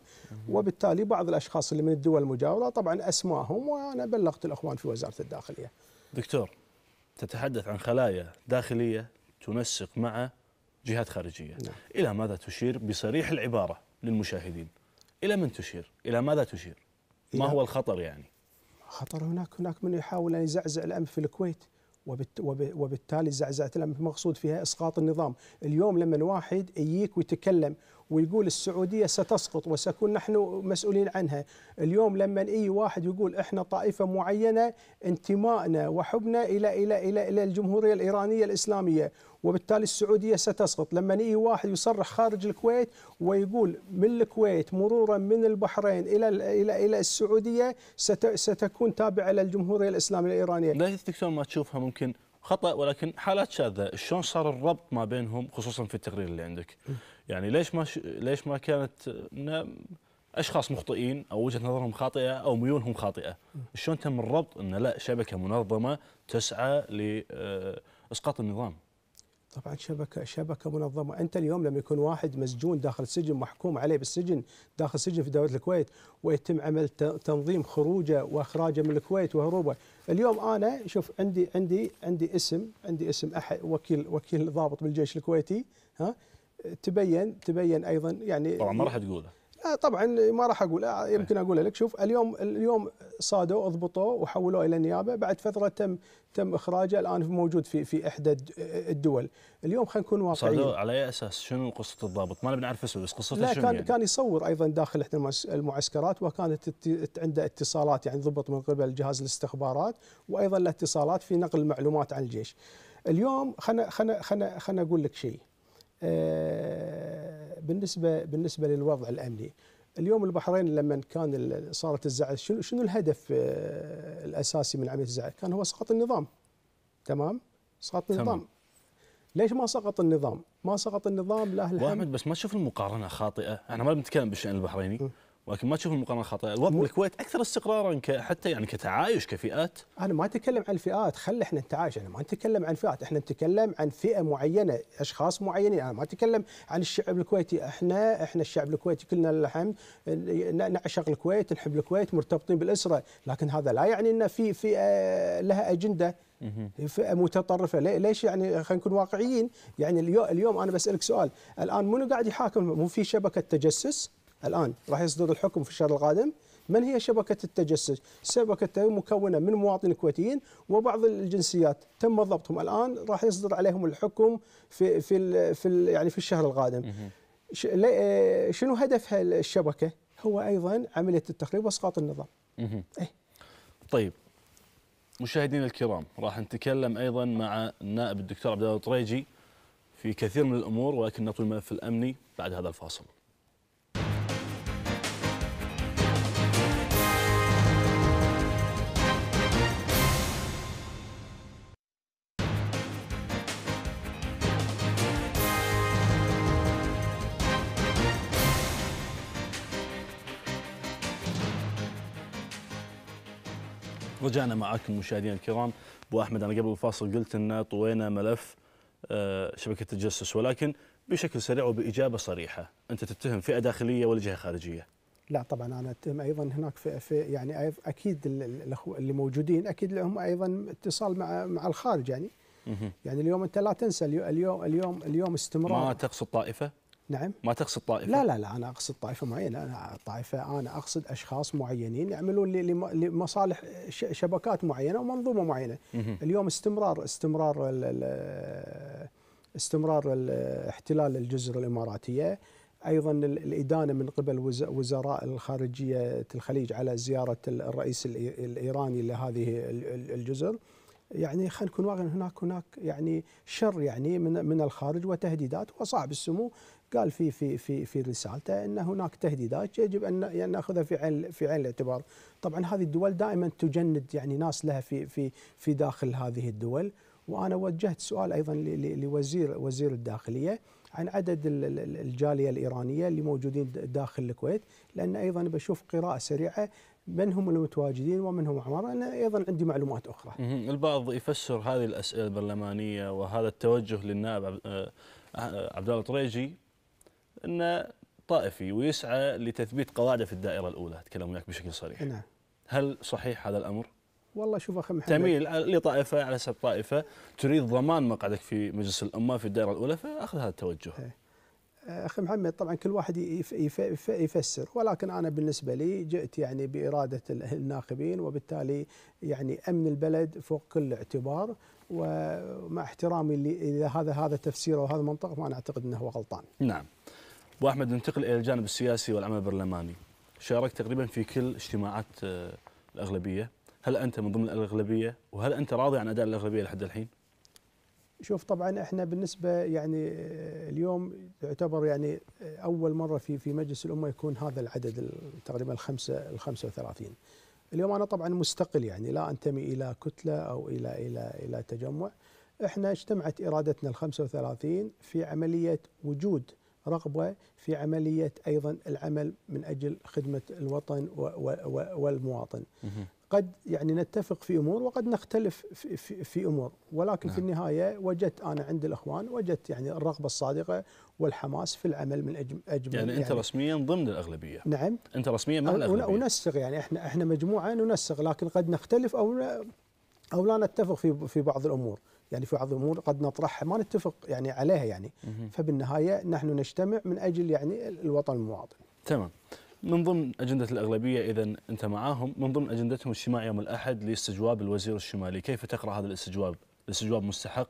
وبالتالي بعض الاشخاص اللي من الدول المجاوره طبعا اسمائهم وانا بلغت الاخوان في وزاره الداخليه. دكتور تتحدث عن خلايا داخليه تنسق مع جهات خارجية نعم. إلى ماذا تشير بصريح العبارة للمشاهدين إلى من تشير إلى ماذا تشير ما هو الخطر يعني خطر هناك هناك من يحاول أن يزعزع الأمن في الكويت وبالتالي زعزعة الأمن المقصود فيها إسقاط النظام اليوم لما واحد يجيك ويتكلم ويقول السعودية ستسقط وسكون نحن مسؤولين عنها اليوم لما أي واحد يقول إحنا طائفة معينة انتمائنا وحبنا إلى, إلى, إلى, إلى الجمهورية الإيرانية الإسلامية وبالتالي السعوديه ستسقط لما يجي واحد يصرح خارج الكويت ويقول من الكويت مرورا من البحرين الى الى الى السعوديه ستكون تابعه للجمهوريه الاسلاميه الايرانيه. ليش دكتور ما تشوفها ممكن خطا ولكن حالات شاذه، شلون صار الربط ما بينهم خصوصا في التقرير اللي عندك؟ يعني ليش ما ش... ليش ما كانت اشخاص مخطئين او وجهه نظرهم خاطئه او ميولهم خاطئه، شلون تم الربط ان لا شبكه منظمه تسعى لاسقاط النظام؟ طبعا شبكه شبكه منظمه، انت اليوم لما يكون واحد مسجون داخل السجن محكوم عليه بالسجن داخل سجن في دوله الكويت ويتم عمل تنظيم خروجه واخراجه من الكويت وهروبه، اليوم انا شوف عندي عندي عندي اسم عندي اسم احد وكيل وكيل ضابط بالجيش الكويتي ها تبين تبين ايضا يعني طبعا ما راح تقوله آه، طبعا ما راح اقول آه، يمكن اقولها لك شوف اليوم اليوم صادوا اضبطوا وحولوه الى نيابه بعد فتره تم تم اخراجه الان موجود في في احدى الدول اليوم خلينا نكون واقعيين صادوا على اي اساس شنو قصه الضابط ما نبي نعرف اسمه بس قصته شنو كان يعني؟ كان يصور ايضا داخل احدى المعسكرات وكانت عنده اتصالات يعني ضبط من قبل جهاز الاستخبارات وايضا له اتصالات في نقل المعلومات عن الجيش اليوم خلنا خلنا خلنا خلنا اقول لك شيء آه، بالنسبه بالنسبه للوضع الامني اليوم البحرين لما كان صارت الزعل شنو شنو الهدف آه، الاساسي من عمليه الزعل؟ كان هو سقط النظام تمام؟ سقط النظام تمام. ليش ما سقط النظام؟ ما سقط النظام لاهل الحمد بس ما تشوف المقارنه خاطئه، احنا ما بنتكلم بالشان البحريني، ولكن ما تشوف المقارنه خاطئه، الوضع الكويت اكثر استقرارا حتى يعني كتعايش كفئات انا ما اتكلم عن الفئات، خلي احنا نتعايش، انا ما اتكلم عن فئات، احنا نتكلم عن فئه معينه، اشخاص معينين، انا ما اتكلم عن الشعب الكويتي، احنا احنا الشعب الكويتي كلنا للحمد نعشق الكويت، نحب الكويت، مرتبطين بالاسره، لكن هذا لا يعني ان في فئه لها اجنده فئه متطرفه ليش يعني خلينا نكون واقعيين يعني اليوم انا بسالك سؤال الان منو قاعد يحاكم مو في شبكه تجسس الآن راح يصدر الحكم في الشهر القادم من هي شبكة التجسس؟ شبكة مكونة من مواطنين كويتيين وبعض الجنسيات تم ضبطهم الآن راح يصدر عليهم الحكم في في في يعني في الشهر القادم. شنو هدف الشبكة؟ هو أيضا عملية التخريب وإسقاط النظام. إيه؟ طيب مشاهدينا الكرام راح نتكلم أيضا مع النائب الدكتور عبد الله الطريجي في كثير من الأمور ولكن نطوي الملف الأمني بعد هذا الفاصل. رجعنا معاكم مشاهدينا الكرام ابو احمد انا قبل الفاصل قلت ان طوينا ملف آه، شبكه التجسس ولكن بشكل سريع وباجابه صريحه انت تتهم فئه داخليه ولا جهه خارجيه لا طبعا انا اتهم ايضا هناك في, في يعني اكيد الاخوه اللي موجودين اكيد لهم ايضا اتصال مع مع الخارج يعني يعني اليوم انت لا تنسى اليوم اليوم اليوم, اليوم استمرار ما تقصد طائفه نعم ما تقصد طائفه لا لا لا انا اقصد طائفه معينه انا طائفه انا اقصد اشخاص معينين يعملون لمصالح شبكات معينه ومنظومه معينه مه. اليوم استمرار استمرار الـ ال استمرار احتلال الجزر الاماراتيه ايضا الادانه من قبل وزراء الخارجيه الخليج على زياره الرئيس الايراني لهذه الجزر يعني خلينا نكون واقعيين هناك هناك يعني شر يعني من من الخارج وتهديدات وصعب السمو قال في في في في رسالته ان هناك تهديدات يجب ان ناخذها في عين في عين الاعتبار. طبعا هذه الدول دائما تجند يعني ناس لها في في في داخل هذه الدول وانا وجهت سؤال ايضا لوزير وزير الداخليه عن عدد الجاليه الايرانيه اللي موجودين داخل الكويت لان ايضا بشوف قراءه سريعه من هم المتواجدين ومن هم احرار انا ايضا عندي معلومات اخرى. البعض يفسر هذه الاسئله البرلمانيه وهذا التوجه للنائب عبد آه، الله الطريجي انه طائفي ويسعى لتثبيت قواعده في الدائره الاولى اتكلم وياك بشكل صريح نعم هل صحيح هذا الامر؟ والله شوف اخي محمد تميل لطائفه على حسب طائفه تريد ضمان مقعدك في مجلس الامه في الدائره الاولى فاخذ هذا التوجه. إيه. اخي محمد طبعا كل واحد يفسر ولكن انا بالنسبه لي جئت يعني باراده الناخبين وبالتالي يعني امن البلد فوق كل اعتبار ومع احترامي اذا هذا هذا تفسيره وهذا منطقه فانا اعتقد انه هو غلطان. نعم. ابو احمد ننتقل الى الجانب السياسي والعمل البرلماني شاركت تقريبا في كل اجتماعات آه، الاغلبيه هل انت من ضمن الاغلبيه وهل انت راضي عن اداء الاغلبيه لحد الحين شوف طبعا احنا بالنسبه يعني آه، اليوم يعتبر يعني آه، اول مره في في مجلس الامه يكون هذا العدد تقريبا الخمسه ال 35 اليوم انا طبعا مستقل يعني لا انتمي الى كتله او الى الى الى تجمع احنا اجتمعت ارادتنا ال 35 في عمليه وجود رغبه في عمليه ايضا العمل من اجل خدمه الوطن والمواطن. قد يعني نتفق في امور وقد نختلف في, امور ولكن نعم. في النهايه وجدت انا عند الاخوان وجدت يعني الرغبه الصادقه والحماس في العمل من اجل اجمل يعني, يعني انت رسميا ضمن الاغلبيه نعم انت رسميا مع الاغلبيه انسق يعني احنا احنا مجموعه ننسق لكن قد نختلف او او لا نتفق في في بعض الامور يعني في بعض الامور قد نطرحها ما نتفق يعني عليها يعني فبالنهايه نحن نجتمع من اجل يعني الوطن المواطن. تمام. من ضمن اجنده الاغلبيه اذا انت معاهم، من ضمن اجندتهم اجتماع يوم الاحد لاستجواب الوزير الشمالي، كيف تقرا هذا الاستجواب؟ الاستجواب مستحق؟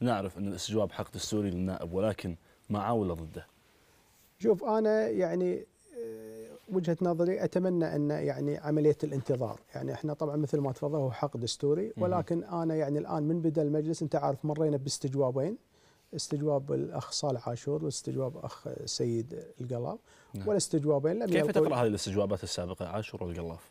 نعرف ان الاستجواب حق دستوري للنائب ولكن معه ولا ضده؟ شوف انا يعني وجهه نظري اتمنى ان يعني عمليه الانتظار، يعني احنا طبعا مثل ما تفضل هو حق دستوري ولكن انا يعني الان من بدا المجلس انت عارف مرينا باستجوابين استجواب الاخ صالح عاشور واستجواب اخ سيد القلاف نعم. والاستجوابين لم كيف تقرا هذه الاستجوابات السابقه عاشور والقلاف؟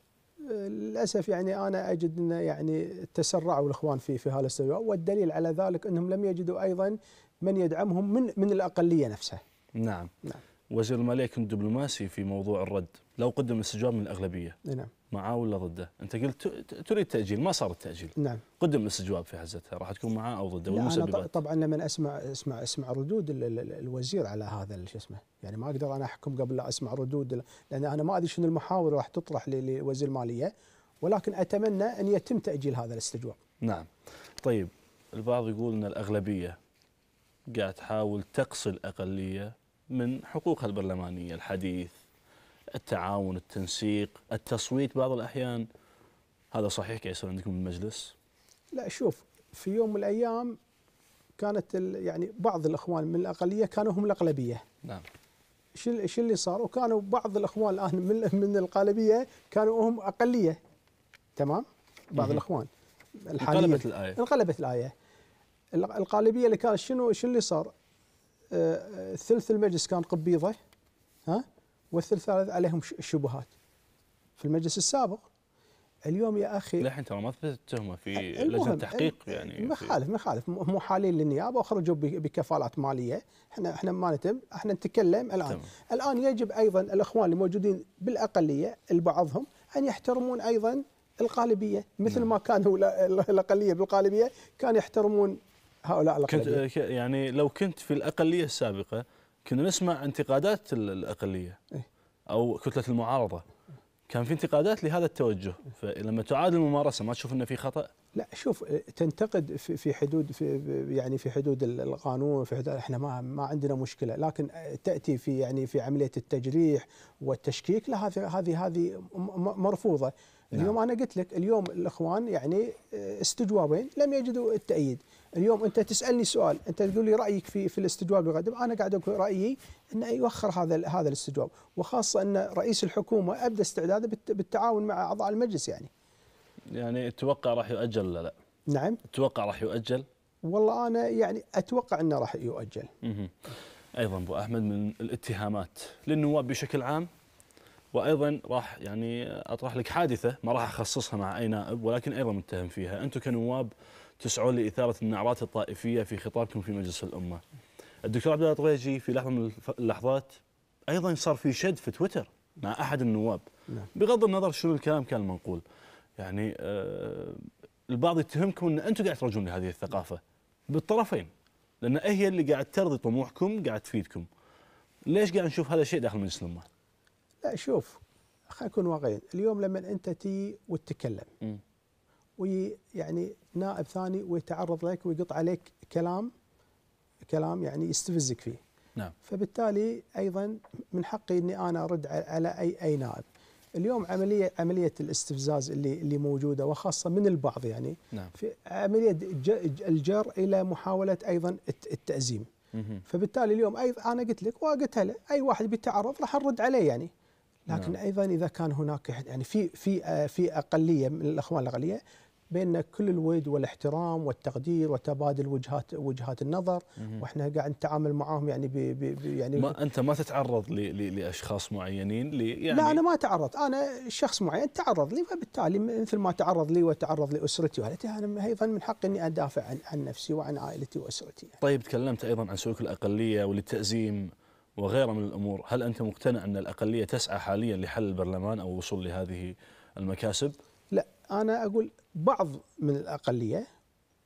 للاسف يعني انا اجد ان يعني تسرعوا الاخوان في في هذا الاستجواب والدليل على ذلك انهم لم يجدوا ايضا من يدعمهم من من الاقليه نفسها. نعم. نعم. وزير الماليه كان دبلوماسي في موضوع الرد لو قدم استجواب من الاغلبيه نعم معاه ولا ضده؟ انت قلت تريد تاجيل ما صار التاجيل نعم قدم الاستجواب في حزتها راح تكون معاه او ضده والمسببات طبعا لما اسمع اسمع اسمع ردود الوزير على هذا شو اسمه يعني ما اقدر انا احكم قبل لا اسمع ردود لان انا ما ادري شنو المحاور راح تطرح لوزير الماليه ولكن اتمنى ان يتم تاجيل هذا الاستجواب نعم طيب البعض يقول ان الاغلبيه قاعد تحاول تقصي الاقليه من حقوقها البرلمانية الحديث التعاون التنسيق التصويت بعض الأحيان هذا صحيح كيسر يصير عندكم المجلس لا شوف في يوم من الأيام كانت يعني بعض الإخوان من الأقلية كانوا هم الأغلبية نعم شو شو اللي صار وكانوا بعض الإخوان الآن من, من القالبيه كانوا هم أقلية تمام بعض مه. الإخوان الحالية انقلبت الآية انقلبت الآية القالبيه اللي كانت شنو شو اللي صار ثلث المجلس كان قبيضه ها والثلث عليهم الشبهات في المجلس السابق اليوم يا اخي لا ترى ما ثبتت التهمه في لجنه تحقيق يعني ما خالف ما خالف مو حالين للنيابه وخرجوا بكفالات ماليه احنا احنا ما نتم احنا نتكلم الان تمام. الان يجب ايضا الاخوان الموجودين بالاقليه البعضهم ان يحترمون ايضا الغالبيه مثل نعم. ما كانوا الاقليه بالغالبيه كانوا يحترمون هؤلاء الأقلية كنت آه، يعني لو كنت في الأقلية السابقة كنا نسمع انتقادات الأقلية إيه. أو كتلة المعارضة كان في انتقادات لهذا التوجه فلما تعاد الممارسة ما تشوف أنه في خطأ؟ لا شوف آه، تنتقد في حدود في يعني في حدود القانون في حدود احنا ما ما عندنا مشكله لكن آه، تاتي في يعني في عمليه التجريح والتشكيك لا هذه هذه هذه مرفوضه نعم. اليوم نعم. انا قلت لك اليوم الاخوان يعني استجوابين لم يجدوا التأييد اليوم انت تسالني سؤال انت تقول لي رايك في في الاستجواب القادم انا قاعد اقول رايي انه يوخر هذا هذا الاستجواب وخاصه ان رئيس الحكومه ابدى استعداده بالتعاون مع اعضاء المجلس يعني يعني تتوقع راح يؤجل ولا لا نعم تتوقع راح يؤجل والله انا يعني اتوقع انه راح يؤجل مه. ايضا ابو احمد من الاتهامات للنواب بشكل عام وايضا راح يعني اطرح لك حادثه ما راح اخصصها مع اي نائب ولكن ايضا متهم فيها انتم كنواب تسعون لإثارة النعرات الطائفية في خطابكم في مجلس الأمة الدكتور عبد الله في لحظة من اللحظات أيضا صار في شد في تويتر مع أحد النواب نعم. بغض النظر شنو الكلام كان منقول يعني آه البعض يتهمكم أن أنتم قاعد ترجون لهذه الثقافة بالطرفين لأن هي اللي قاعد ترضي طموحكم قاعد تفيدكم ليش قاعد نشوف هذا الشيء داخل مجلس الأمة؟ لا شوف خلينا نكون واقعيين اليوم لما أنت تي وتتكلم ويعني نائب ثاني ويتعرض لك ويقط عليك كلام كلام يعني يستفزك فيه نعم فبالتالي ايضا من حقي اني انا ارد على اي اي نائب اليوم عمليه عمليه الاستفزاز اللي اللي موجوده وخاصه من البعض يعني نعم. في عمليه الجر الى محاوله ايضا التازيم فبالتالي اليوم ايضا انا قلت لك وقلت له اي واحد بيتعرض راح نرد عليه يعني لكن نعم. ايضا اذا كان هناك يعني في في آه، في اقليه من الاخوان الاقليه بين كل الود والاحترام والتقدير وتبادل وجهات وجهات النظر واحنا قاعد نتعامل معاهم يعني بي بي يعني ما انت ما تتعرض لاشخاص معينين يعني لا انا ما تعرضت انا شخص معين تعرض لي فبالتالي مثل ما تعرض لي وتعرض لاسرتي وعائلتي انا ايضا من حقي اني ادافع عن, عن نفسي وعن عائلتي واسرتي يعني. طيب تكلمت ايضا عن سلوك الاقليه وللتازيم وغيرها من الامور، هل انت مقتنع ان الاقليه تسعى حاليا لحل البرلمان او الوصول لهذه المكاسب؟ لا انا اقول بعض من الاقليه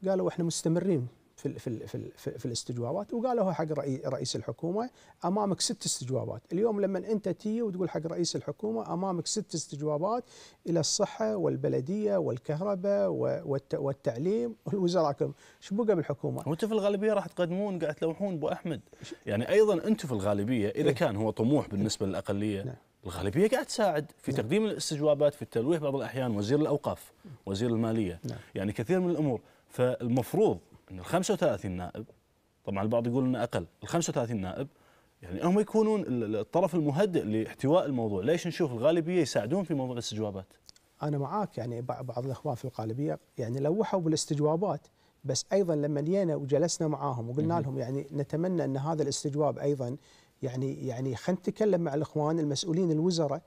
قالوا احنا مستمرين في في في, في الاستجوابات وقالوها حق رئيس الحكومه امامك ست استجوابات، اليوم لما انت تيجي وتقول حق رئيس الحكومه امامك ست استجوابات الى الصحه والبلديه والكهرباء والتعليم والوزراء كلهم، ايش بقى بالحكومه؟ وانتم في الغالبيه راح تقدمون قاعد تلوحون ابو احمد، يعني ايضا انتم في الغالبيه اذا إيه. كان هو طموح إيه. بالنسبه للاقليه نعم. الغالبيه قاعد تساعد في نعم. تقديم الاستجوابات في التلويح بعض الاحيان وزير الاوقاف وزير الماليه نعم. يعني كثير من الامور فالمفروض ان ال 35 نائب طبعا البعض يقول انه اقل ال 35 نائب يعني هم يكونون الطرف المهدئ لاحتواء الموضوع ليش نشوف الغالبيه يساعدون في موضوع الاستجوابات انا معاك يعني بعض الاخوان في الغالبيه يعني لوحوا بالاستجوابات بس ايضا لما جينا وجلسنا معاهم وقلنا لهم يعني نتمنى ان هذا الاستجواب ايضا يعني يعني خلينا نتكلم مع الاخوان المسؤولين الوزراء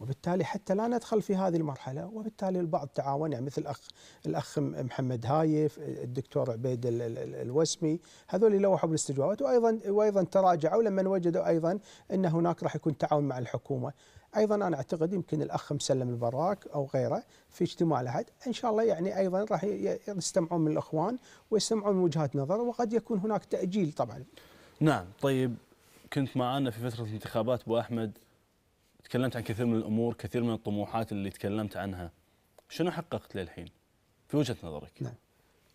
وبالتالي حتى لا ندخل في هذه المرحله وبالتالي البعض تعاون يعني مثل الاخ الاخ محمد هايف الدكتور عبيد الوسمي هذول لوحوا بالاستجوابات وايضا وايضا تراجعوا لما وجدوا ايضا ان هناك راح يكون تعاون مع الحكومه ايضا انا اعتقد يمكن الاخ مسلم البراك او غيره في اجتماع الاحد ان شاء الله يعني ايضا راح يستمعون من الاخوان ويستمعون من وجهات نظر وقد يكون هناك تاجيل طبعا نعم طيب كنت معنا في فتره الانتخابات ابو احمد تكلمت عن كثير من الامور كثير من الطموحات اللي تكلمت عنها شنو حققت للحين في وجهه نظرك نعم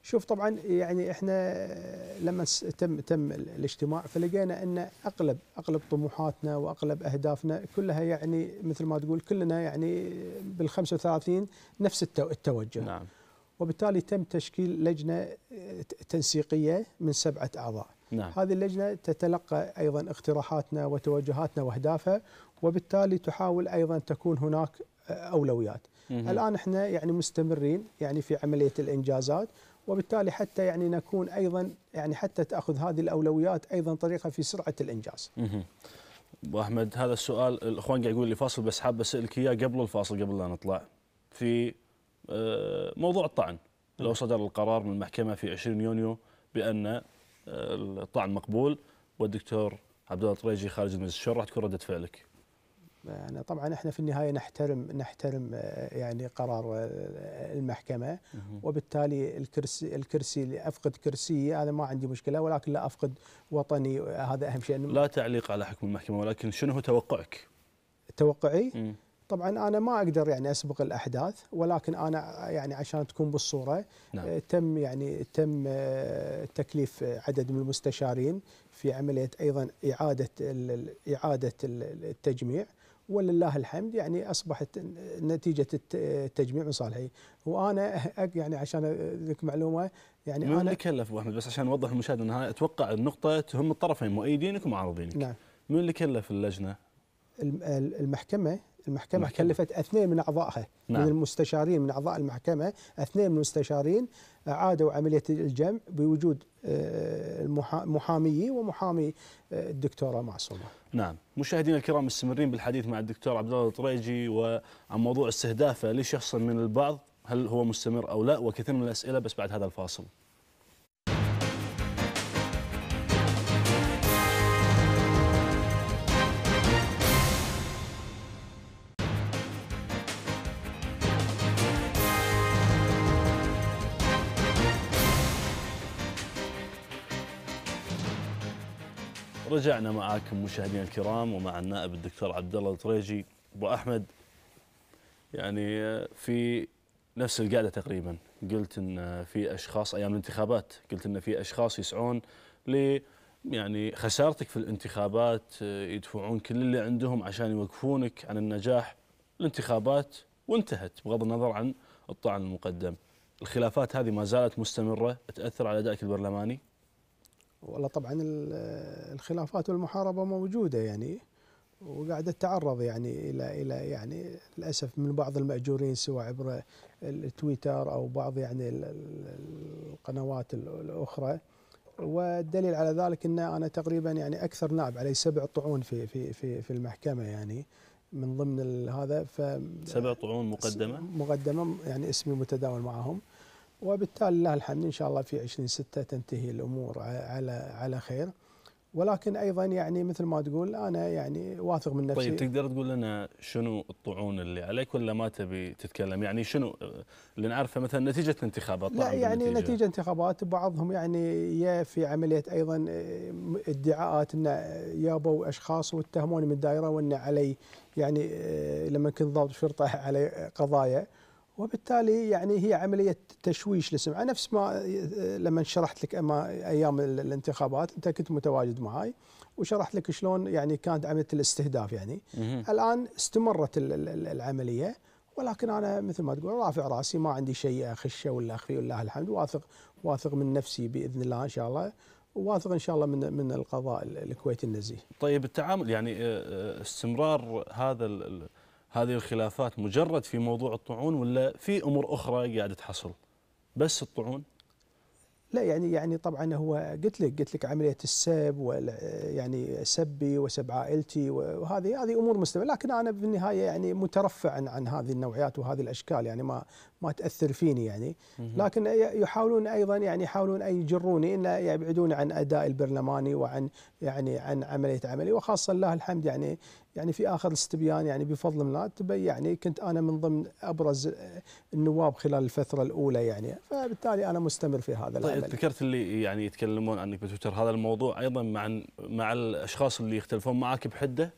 شوف طبعا يعني احنا آه، لما تم تم الاجتماع فلقينا ان اغلب اغلب طموحاتنا واغلب اهدافنا كلها يعني مثل ما تقول كلنا يعني بال 35 نفس التوجه نعم وبالتالي تم تشكيل لجنه آه، تنسيقيه من سبعه اعضاء. نعم. هذه اللجنه تتلقى ايضا اقتراحاتنا وتوجهاتنا واهدافها وبالتالي تحاول ايضا تكون هناك آه، اولويات. مه. الان احنا يعني مستمرين يعني في عمليه الانجازات وبالتالي حتى يعني نكون ايضا يعني حتى تاخذ هذه الاولويات ايضا طريقه في سرعه الانجاز. مم. ابو احمد هذا السؤال الاخوان قاعد يقول لي فاصل بس حاب اسالك اياه قبل الفاصل قبل لا نطلع في آه، موضوع الطعن لو صدر القرار من المحكمه في 20 يونيو بان آه، الطعن مقبول والدكتور عبد الله الطريجي خارج المجلس شو راح تكون رده فعلك؟ يعني طبعا احنا في النهايه نحترم نحترم آه، يعني قرار المحكمه وبالتالي الكرسي الكرسي اللي افقد كرسيي هذا ما عندي مشكله ولكن لا افقد وطني هذا اهم شيء لا تعليق على حكم المحكمه ولكن شنو هو توقعك؟ توقعي؟ طبعا انا ما اقدر يعني اسبق الاحداث ولكن انا يعني عشان تكون بالصوره نعم. آه، تم يعني تم آه، تكليف آه، عدد من المستشارين في عمليه ايضا اعاده اعاده التجميع ولله الحمد يعني اصبحت نتيجه التجميع صالحي وانا يعني عشان لك معلومه يعني من انا كلف ابو احمد بس عشان نوضح المشاهد النهائي اتوقع النقطه تهم الطرفين مؤيدينك ومعارضينك نعم من اللي كلف اللجنه المحكمه المحكمة محكمة. كلفت اثنين من أعضائها نعم. من المستشارين من أعضاء المحكمة اثنين من المستشارين عادوا عملية الجمع بوجود آه، محاميي ومحامي آه، الدكتورة معصومة نعم مشاهدينا الكرام مستمرين بالحديث مع الدكتور عبد الله الطريجي وعن موضوع استهدافه لشخص من البعض هل هو مستمر أو لا وكثير من الأسئلة بس بعد هذا الفاصل رجعنا معاكم مشاهدينا الكرام ومع النائب الدكتور عبد الله الطريجي ابو احمد يعني آه، في نفس القاعده تقريبا قلت ان آه، في اشخاص ايام الانتخابات قلت ان في اشخاص يسعون ل يعني خسارتك في الانتخابات آه، يدفعون كل اللي عندهم عشان يوقفونك عن النجاح الانتخابات وانتهت بغض النظر عن الطعن المقدم الخلافات هذه ما زالت مستمره تاثر على ادائك البرلماني والله طبعا الخلافات والمحاربة موجودة يعني وقاعدة تتعرض يعني إلى إلى يعني للأسف من بعض المأجورين سواء عبر التويتر أو بعض يعني القنوات الأخرى والدليل على ذلك أن أنا تقريبا يعني أكثر نائب علي سبع طعون في في في, في المحكمة يعني من ضمن هذا ف سبع طعون مقدمة مقدمة يعني اسمي متداول معهم وبالتالي لله الحمد إن شاء الله في 20/6 تنتهي الأمور على على خير ولكن ايضا يعني مثل ما تقول انا يعني واثق من نفسي طيب تقدر تقول لنا شنو الطعون اللي عليك ولا ما تبي تتكلم يعني شنو اللي نعرفه مثلا نتيجه انتخابات لا يعني بالنتيجة. نتيجه انتخابات بعضهم يعني يا في عمليه ايضا آه، ادعاءات ان يابوا اشخاص واتهموني من الدائره وان علي يعني آه، لما كنت ضابط شرطه علي قضايا وبالتالي يعني هي عمليه تشويش للسمعه نفس ما لما شرحت لك ايام الانتخابات انت كنت متواجد معي وشرحت لك شلون يعني كانت عمليه الاستهداف يعني الان استمرت العمليه ولكن انا مثل ما تقول رافع راسي ما عندي شيء اخشه ولا اخفيه ولله الحمد واثق واثق من نفسي باذن الله ان شاء الله واثق ان شاء الله من من القضاء الكويتي النزيه. طيب التعامل يعني آه، آه، استمرار هذا هذه الخلافات مجرد في موضوع الطعون ولا في امور اخرى قاعده تحصل؟ بس الطعون؟ لا يعني يعني طبعا هو قلت لك قلت لك عمليه السب يعني سبي وسب عائلتي وهذه هذه امور مستمره لكن انا بالنهايه يعني مترفع عن, عن هذه النوعيات وهذه الاشكال يعني ما ما تاثر فيني يعني لكن يحاولون ايضا يعني يحاولون ان يجروني ان يبعدوني عن ادائي البرلماني وعن يعني عن عمليه عملي وخاصه لله الحمد يعني يعني في اخر الاستبيان يعني بفضل الله تبين يعني كنت انا من ضمن ابرز النواب خلال الفتره الاولى يعني فبالتالي انا مستمر في هذا طيب ذكرت اللي يعني يتكلمون عنك بتويتر هذا الموضوع ايضا مع مع الاشخاص اللي يختلفون معك بحده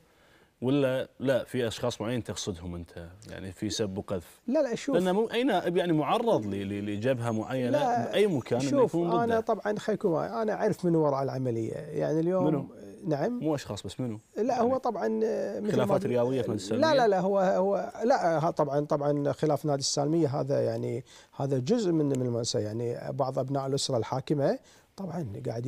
ولا لا في اشخاص معين تقصدهم انت يعني في سب وقذف لا لا شوف لان اين يعني معرض لجبهه معينه لا باي مكان شوف يكون ضده. انا طبعا خليكم انا اعرف من وراء العمليه يعني اليوم منو؟ نعم مو اشخاص بس منو؟ لا يعني هو طبعا آه، خلافات رياضيه في نادي السالميه لا لا لا هو هو لا طبعا طبعا خلاف نادي السالميه هذا يعني هذا جزء من من المؤسسه يعني بعض ابناء الاسره الحاكمه طبعا قاعد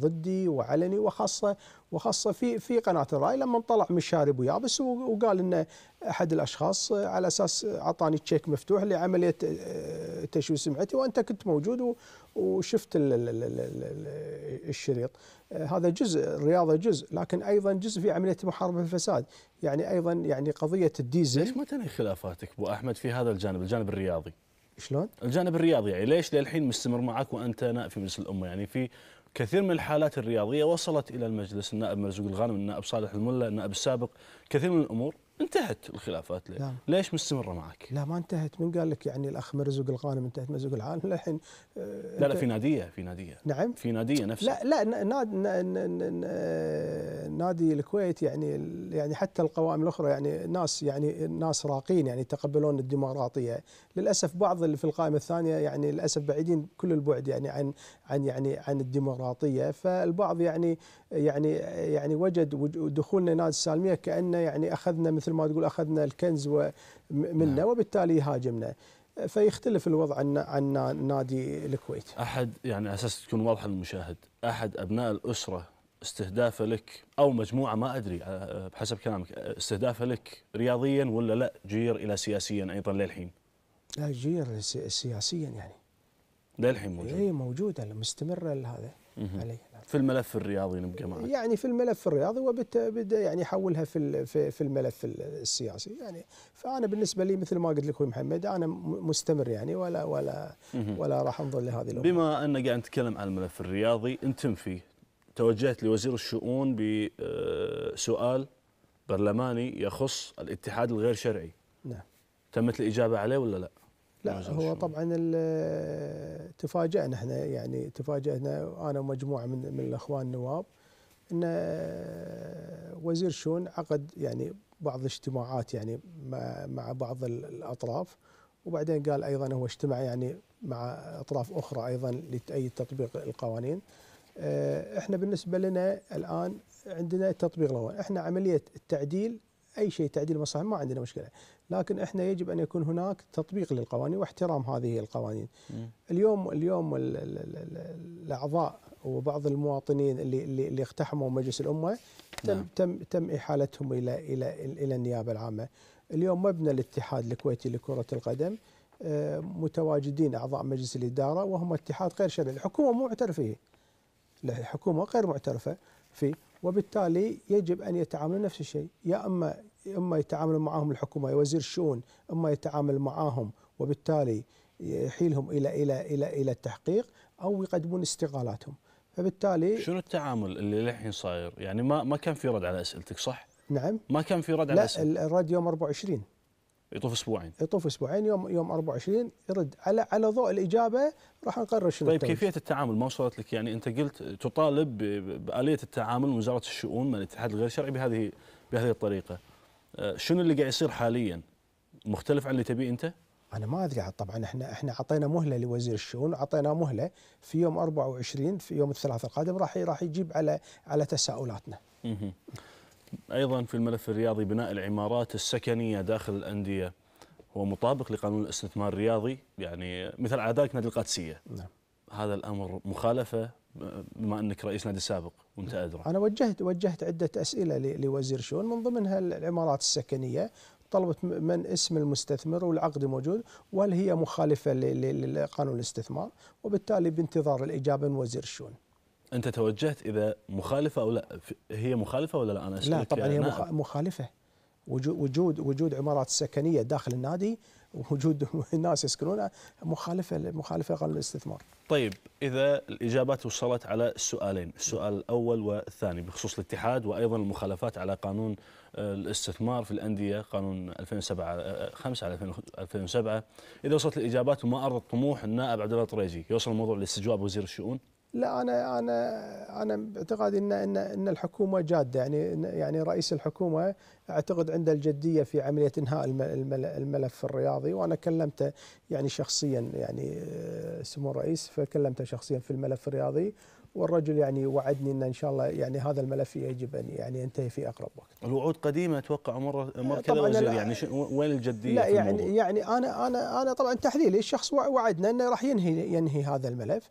ضدي وعلني وخاصه وخاصه في في قناه الراي لما طلع مشارب ويابس وقال ان احد الاشخاص على اساس اعطاني تشيك مفتوح لعمليه آه، تشويه سمعتي وانت كنت موجود وشفت الشريط آه، هذا جزء الرياضه جزء لكن ايضا جزء في عمليه محاربه الفساد يعني ايضا يعني قضيه الديزل ليش ما تنهي خلافاتك ابو احمد في هذا الجانب الجانب الرياضي شلون؟ الجانب الرياضي يعني ليش للحين مستمر معك وانت نائب في مجلس الامه يعني في كثير من الحالات الرياضيه وصلت الى المجلس النائب مرزوق الغانم النائب صالح الملا النائب السابق كثير من الامور انتهت الخلافات لي. ليش مستمره معك؟ لا ما انتهت من قال لك يعني الاخ مرزوق الغانم انتهت مرزوق العالم للحين آه، لا لا في ناديه في ناديه نعم في ناديه نفسه لا لا نادي نادي الكويت يعني يعني حتى القوائم الاخرى يعني ناس يعني ناس راقين يعني يتقبلون الديمقراطيه للاسف بعض اللي في القائمه الثانيه يعني للاسف بعيدين كل البعد يعني عن عن يعني عن الديمقراطيه فالبعض يعني يعني يعني وجد دخولنا نادي السالميه كانه يعني اخذنا مثل ما تقول اخذنا الكنز منا نعم. وبالتالي هاجمنا فيختلف الوضع عن عن نادي الكويت. احد يعني اساس تكون واضحه للمشاهد، احد ابناء الاسره استهدافه لك او مجموعه ما ادري آه، بحسب كلامك آه، استهدافه لك رياضيا ولا لا جير الى سياسيا ايضا للحين؟ لا جير سياسيا يعني. للحين موجود. اي موجوده مستمره هذا عليه. في الملف الرياضي نبقى معك يعني في الملف الرياضي وبت يعني يحولها في في الملف السياسي يعني فانا بالنسبه لي مثل ما قلت لك اخوي محمد انا مستمر يعني ولا ولا ولا راح انظر لهذه الامور بما ان قاعد نتكلم عن الملف الرياضي انتم فيه توجهت لوزير الشؤون بسؤال آه، برلماني يخص الاتحاد الغير شرعي نعم تمت الاجابه عليه ولا لا؟ لا هو طبعا آه، تفاجئنا احنا يعني تفاجئنا انا ومجموعه من من الاخوان النواب ان آه، وزير شون عقد يعني بعض الاجتماعات يعني مع بعض الاطراف وبعدين قال ايضا هو اجتمع يعني مع اطراف اخرى ايضا لتأيد تطبيق القوانين آه، احنا بالنسبه لنا الان عندنا تطبيق الاول احنا عمليه التعديل اي شيء تعديل مصالح ما عندنا مشكله لكن احنا يجب ان يكون هناك تطبيق للقوانين واحترام هذه القوانين. م. اليوم اليوم الاعضاء وبعض المواطنين اللي اللي, اللي اقتحموا مجلس الامه تم نعم. تم تم احالتهم الى الى الى النيابه العامه. اليوم مبنى الاتحاد الكويتي لكره القدم آه، متواجدين اعضاء مجلس الاداره وهم اتحاد غير شرعي، الحكومه مو معترفه فيه. الحكومه غير معترفه فيه، وبالتالي يجب ان يتعاملوا نفس الشيء، يا اما اما يتعامل معهم الحكومه وزير الشؤون اما يتعامل معهم وبالتالي يحيلهم الى الى الى الى التحقيق او يقدمون استقالاتهم فبالتالي شنو التعامل اللي للحين صاير يعني ما ما كان في رد على اسئلتك صح نعم ما كان في رد على اسئلتك لا الرد يوم 24 يطوف اسبوعين يطوف اسبوعين يوم يوم 24 يرد على على ضوء الاجابه راح نقرر شنو طيب كيفيه التعامل ما وصلت لك يعني انت قلت تطالب باليه التعامل من وزاره الشؤون من الاتحاد الغير شرعي بهذه بهذه الطريقه شنو اللي قاعد يصير حاليا مختلف عن اللي تبيه انت انا ما ادري طبعا احنا احنا اعطينا مهله لوزير الشؤون اعطينا مهله في يوم 24 في يوم الثلاثاء القادم راح راح يجيب على على تساؤلاتنا ايضا في الملف الرياضي بناء العمارات السكنيه داخل الانديه هو مطابق لقانون الاستثمار الرياضي يعني مثل عادات نادي القادسيه نعم. هذا الامر مخالفه بما انك رئيس نادي سابق وانت ادرى انا وجهت وجهت عده اسئله لوزير شؤون من ضمنها العمارات السكنيه طلبت من اسم المستثمر والعقد موجود وهل هي مخالفه لقانون الاستثمار وبالتالي بانتظار الاجابه من وزير الشؤون انت توجهت اذا مخالفه او لا هي مخالفه ولا لا انا لا طبعا هي نائب. نعم. مخالفه وجود وجود عمارات سكنيه داخل النادي وجود الناس يسكنونها مخالفه مخالفه قانون الاستثمار. طيب اذا الاجابات وصلت على السؤالين، السؤال الاول والثاني بخصوص الاتحاد وايضا المخالفات على قانون آه، الاستثمار في الانديه قانون 2007 5 آه، آه، على 2007 اذا وصلت الاجابات وما ارضى طموح النائب عبد الله الطريزي يوصل الموضوع لاستجواب وزير الشؤون لا انا انا انا باعتقادي ان ان ان الحكومه جاده يعني يعني رئيس الحكومه اعتقد عنده الجديه في عمليه انهاء الملف الرياضي وانا كلمته يعني شخصيا يعني آه، سمو الرئيس فكلمته شخصيا في الملف الرياضي والرجل يعني وعدني ان ان شاء الله يعني هذا الملف يجب ان يعني ينتهي في اقرب وقت. الوعود قديمه اتوقع مره مره كذا يعني وين الجديه؟ لا يعني يعني انا انا انا طبعا تحليلي الشخص وعدنا انه راح ينهي ينهي هذا الملف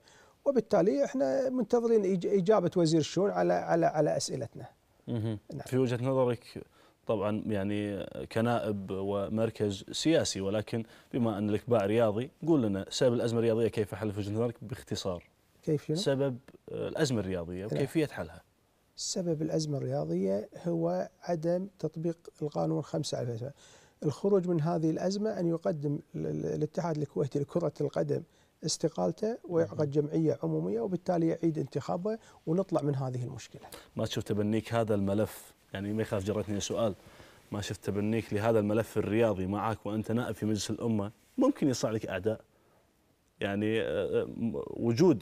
وبالتالي احنا منتظرين اجابه وزير الشؤون على على على اسئلتنا. نعم. في وجهه نظرك طبعا يعني كنائب ومركز سياسي ولكن بما ان لك باع رياضي قول لنا سبب الازمه الرياضيه كيف حل في وجهه نظرك باختصار. كيف شنو؟ سبب الازمه الرياضيه نعم. وكيفيه حلها. سبب الازمه الرياضيه هو عدم تطبيق القانون 5 على الخروج من هذه الازمه ان يقدم الاتحاد الكويتي لكره القدم استقالته ويعقد جمعيه عموميه وبالتالي يعيد انتخابه ونطلع من هذه المشكله. ما تشوف تبنيك هذا الملف يعني ما يخاف جرتني سؤال ما شفت تبنيك لهذا الملف الرياضي معك وانت نائب في مجلس الامه ممكن يصنع لك اعداء. يعني آه، آه، وجود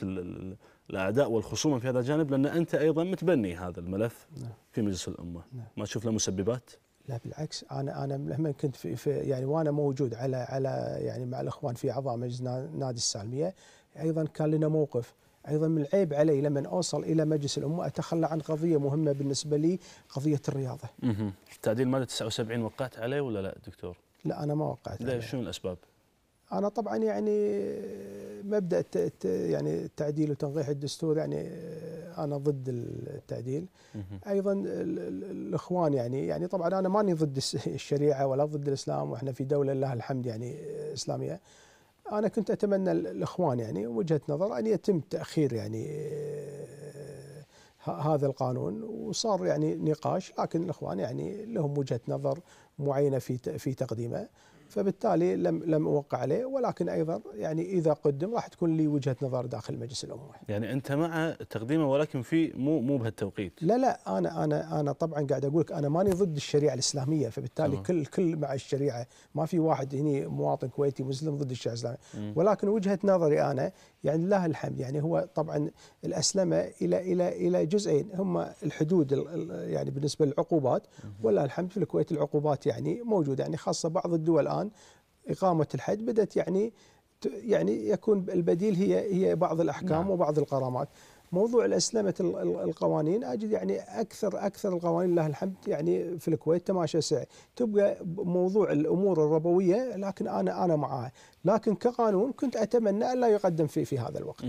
الاعداء والخصومه في هذا الجانب لان انت ايضا متبني هذا الملف نعم. في مجلس الامه. نعم. ما تشوف له مسببات؟ لا بالعكس انا انا لما كنت في, في يعني وانا موجود على على يعني مع الاخوان في اعضاء مجلس نادي السالميه ايضا كان لنا موقف ايضا من العيب علي لما اوصل الى مجلس الامه اتخلى عن قضيه مهمه بالنسبه لي قضيه الرياضه. اها تعديل ماده 79 وقعت عليه ولا لا دكتور؟ لا انا ما وقعت. عليه. شنو الاسباب؟ انا طبعا يعني مبدا يعني التعديل وتنقيح الدستور يعني انا ضد التعديل ايضا الاخوان يعني يعني طبعا انا ماني ضد الشريعه ولا ضد الاسلام واحنا في دوله لله الحمد يعني اسلاميه انا كنت اتمنى الاخوان يعني وجهه نظر ان يتم تاخير يعني هذا القانون وصار يعني نقاش لكن الاخوان يعني لهم وجهه نظر معينه في في تقديمه فبالتالي لم لم اوقع عليه ولكن ايضا يعني اذا قدم راح تكون لي وجهه نظر داخل مجلس الامه. يعني انت مع تقديمه ولكن في مو مو بهالتوقيت. لا لا انا انا انا طبعا قاعد اقول لك انا ماني ضد الشريعه الاسلاميه فبالتالي طبعا. كل كل مع الشريعه ما في واحد هني مواطن كويتي مسلم ضد الشريعه الاسلاميه ولكن وجهه نظري انا يعني لله الحمد يعني هو طبعا الأسلمة إلى إلى إلى جزئين هم الحدود يعني بالنسبة للعقوبات ولله الحمد في الكويت العقوبات يعني موجودة يعني خاصة بعض الدول الآن إقامة الحد بدأت يعني يعني يكون البديل هي هي بعض الأحكام نعم. وبعض القرامات موضوع الأسلمة القوانين أجد يعني أكثر أكثر القوانين لله الحمد يعني في الكويت تماشى سعي تبقى موضوع الأمور الربوية لكن أنا أنا معها لكن كقانون كنت اتمنى ان لا يقدم في في هذا الوقت.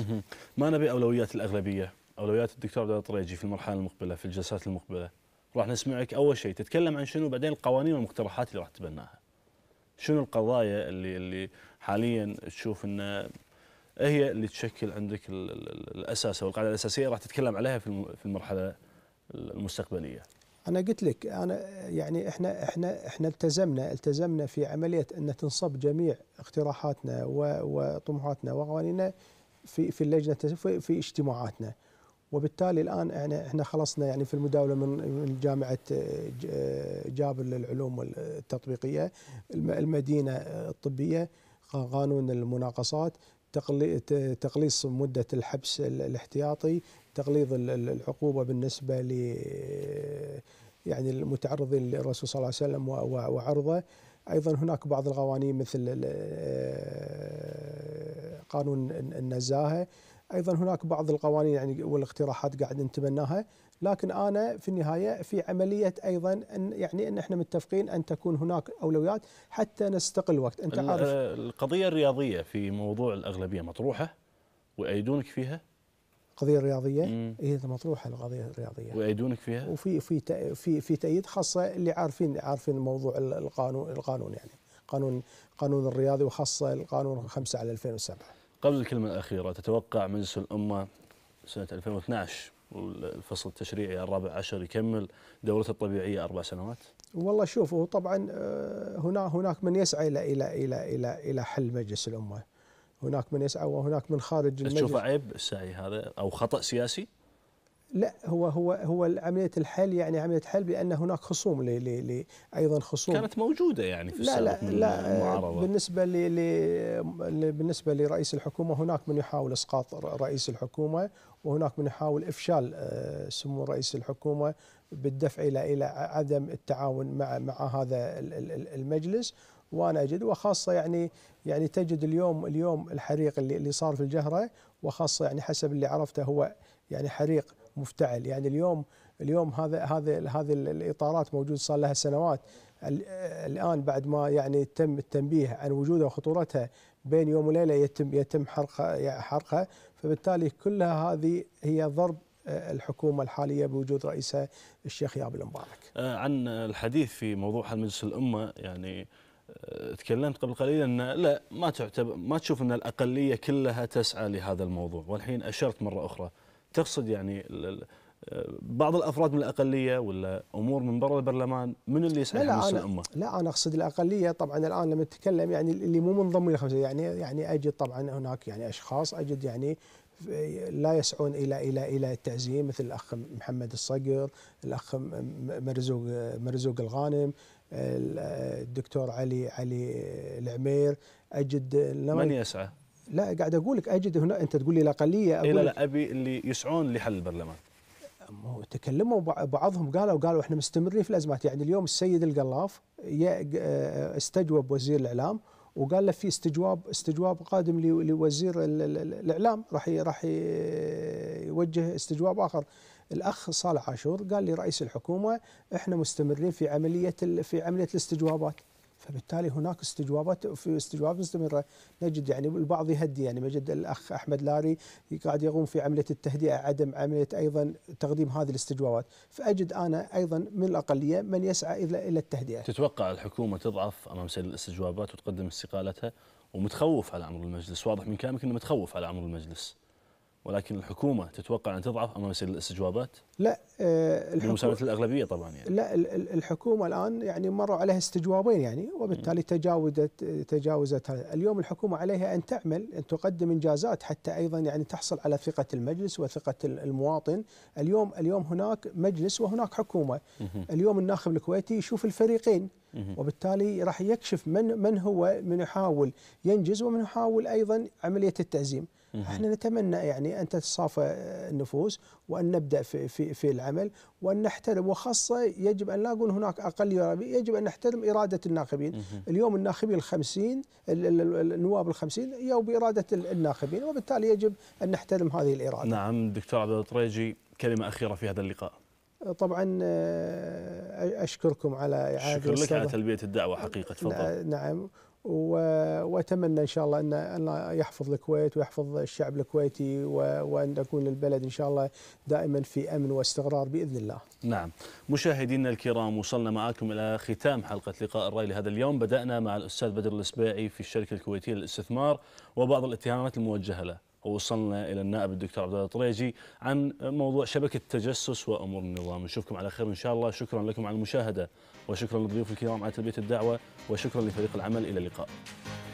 ما نبي اولويات الاغلبيه، اولويات الدكتور عبد الطريجي في المرحله المقبله في الجلسات المقبله. راح نسمعك اول شيء تتكلم عن شنو بعدين القوانين والمقترحات اللي راح تبناها. شنو القضايا اللي اللي حاليا تشوف ان هي اللي تشكل عندك الاساس او القاعده الاساسيه راح تتكلم عليها في المرحله المستقبليه. انا قلت لك انا يعني احنا احنا احنا التزمنا التزمنا في عمليه ان تنصب جميع اقتراحاتنا وطموحاتنا وقوانيننا في في اللجنه في, في اجتماعاتنا وبالتالي الان احنا احنا خلصنا يعني في المداوله من جامعه آه، آه، جابر للعلوم التطبيقيه المدينه الطبيه قانون المناقصات تقليص مدة الحبس الاحتياطي تقليض العقوبة بالنسبة ل يعني المتعرضين للرسول صلى الله عليه وسلم وعرضه ايضا هناك بعض القوانين مثل آه، قانون النزاهه ايضا هناك بعض القوانين يعني والاقتراحات قاعد نتبناها لكن انا في النهايه في عمليه ايضا ان يعني ان احنا متفقين ان تكون هناك اولويات حتى نستقل وقت انت عارف القضيه الرياضيه في موضوع الاغلبيه مطروحه وايدونك فيها القضيه الرياضيه هي إيه مطروحه القضيه الرياضيه ويأيدونك فيها وفي في في في تأييد خاصه اللي عارفين عارفين موضوع القانون القانون يعني قانون قانون الرياضي وخاصه القانون 5 على 2007 قبل الكلمه الاخيره تتوقع مجلس الامه سنه 2012 الفصل التشريعي الرابع عشر يكمل دورته الطبيعيه اربع سنوات؟ والله شوفوا طبعا آه، هنا هناك من يسعى الى الى الى الى الى حل مجلس الامه. هناك من يسعى وهناك من خارج المجلس تشوف عيب السعي هذا او خطا سياسي؟ لا هو هو هو عمليه الحل يعني عمليه حل بأن هناك خصوم لي لي لي ايضا خصوم كانت موجوده يعني في لا لا لا آه، بالنسبه ل بالنسبه لرئيس الحكومه هناك من يحاول اسقاط رئيس الحكومه وهناك من يحاول افشال آه، سمو رئيس الحكومه بالدفع الى الى عدم التعاون مع مع هذا المجلس وانا اجد وخاصه يعني يعني تجد اليوم اليوم الحريق اللي اللي صار في الجهره وخاصه يعني حسب اللي عرفته هو يعني حريق مفتعل يعني اليوم اليوم هذا هذا هذه الاطارات موجود صار لها سنوات الان بعد ما يعني تم التنبيه عن وجودها وخطورتها بين يوم وليله يتم يتم حرقها حرقها فبالتالي كلها هذه هي ضرب آه، الحكومة الحالية بوجود رئيسها الشيخ ياب المبارك آه، عن الحديث في موضوع حل مجلس الأمة يعني آه، تكلمت قبل قليل أن لا ما تعتبر ما تشوف أن الأقلية كلها تسعى لهذا الموضوع والحين أشرت مرة أخرى تقصد يعني بعض الافراد من الاقليه ولا امور من برا البرلمان من اللي يسعى لا أنا الامه؟ لا انا اقصد الاقليه طبعا الان لما نتكلم يعني اللي مو منضم خمسه يعني يعني اجد طبعا هناك يعني اشخاص اجد يعني لا يسعون الى الى الى التعزيم مثل الاخ محمد الصقر، الاخ مرزوق مرزوق الغانم، الدكتور علي علي العمير، اجد من يسعى؟ لا قاعد اقول لك اجد هنا انت تقول لي الاقليه اقول لا لا ابي اللي يسعون لحل البرلمان تكلموا بعضهم قالوا قالوا احنا مستمرين في الازمات يعني اليوم السيد القلاف آه، استجوب وزير الاعلام وقال له في استجواب استجواب قادم لوزير الاعلام راح راح يوجه استجواب اخر الاخ صالح عاشور قال لي رئيس الحكومه احنا مستمرين في عمليه في عمليه الاستجوابات فبالتالي هناك استجوابات في استجوابات مستمره نجد يعني البعض يهدي يعني مجد الاخ احمد لاري قاعد يقوم في عمليه التهدئه عدم عمليه ايضا تقديم هذه الاستجوابات فاجد انا ايضا من الاقليه من يسعى الى الى التهدئه تتوقع الحكومه تضعف امام سيل الاستجوابات وتقدم استقالتها ومتخوف على امر المجلس واضح من كلامك انه متخوف على امر المجلس ولكن الحكومه تتوقع ان تضعف امام الاستجوابات؟ لا بمساله آه، الاغلبيه طبعا يعني لا الحكومه الان يعني مروا عليها استجوابين يعني وبالتالي تجاوزت تجاوزت اليوم الحكومه عليها ان تعمل ان تقدم انجازات حتى ايضا يعني تحصل على ثقه المجلس وثقه المواطن، اليوم اليوم هناك مجلس وهناك حكومه، اليوم الناخب الكويتي يشوف الفريقين وبالتالي راح يكشف من من هو من يحاول ينجز ومن يحاول ايضا عمليه التعزيم. احنا نتمنى يعني ان تتصافى النفوس وان نبدا في في في العمل وان نحترم وخاصه يجب ان لا اقول هناك اقل يجب ان نحترم اراده الناخبين، اليوم الناخبين ال 50 النواب ال 50 يو باراده الناخبين وبالتالي يجب ان نحترم هذه الاراده. نعم دكتور عبد الطريجي كلمه اخيره في هذا اللقاء. طبعا آه، اشكركم على اعاده شكر لك على تلبيه الدعوه حقيقه تفضل نعم واتمنى ان شاء الله ان الله يحفظ الكويت ويحفظ الشعب الكويتي وان تكون البلد ان شاء الله دائما في امن واستقرار باذن الله. نعم، مشاهدينا الكرام وصلنا معكم الى ختام حلقه لقاء الراي لهذا اليوم، بدانا مع الاستاذ بدر الاسباعي في الشركه الكويتيه للاستثمار وبعض الاتهامات الموجهه له. ووصلنا الى النائب الدكتور عبد الله الطريجي عن موضوع شبكه التجسس وامور النظام، نشوفكم على خير ان شاء الله، شكرا لكم على المشاهده. وشكرا للضيوف الكرام على تلبية الدعوة وشكرا لفريق العمل إلى اللقاء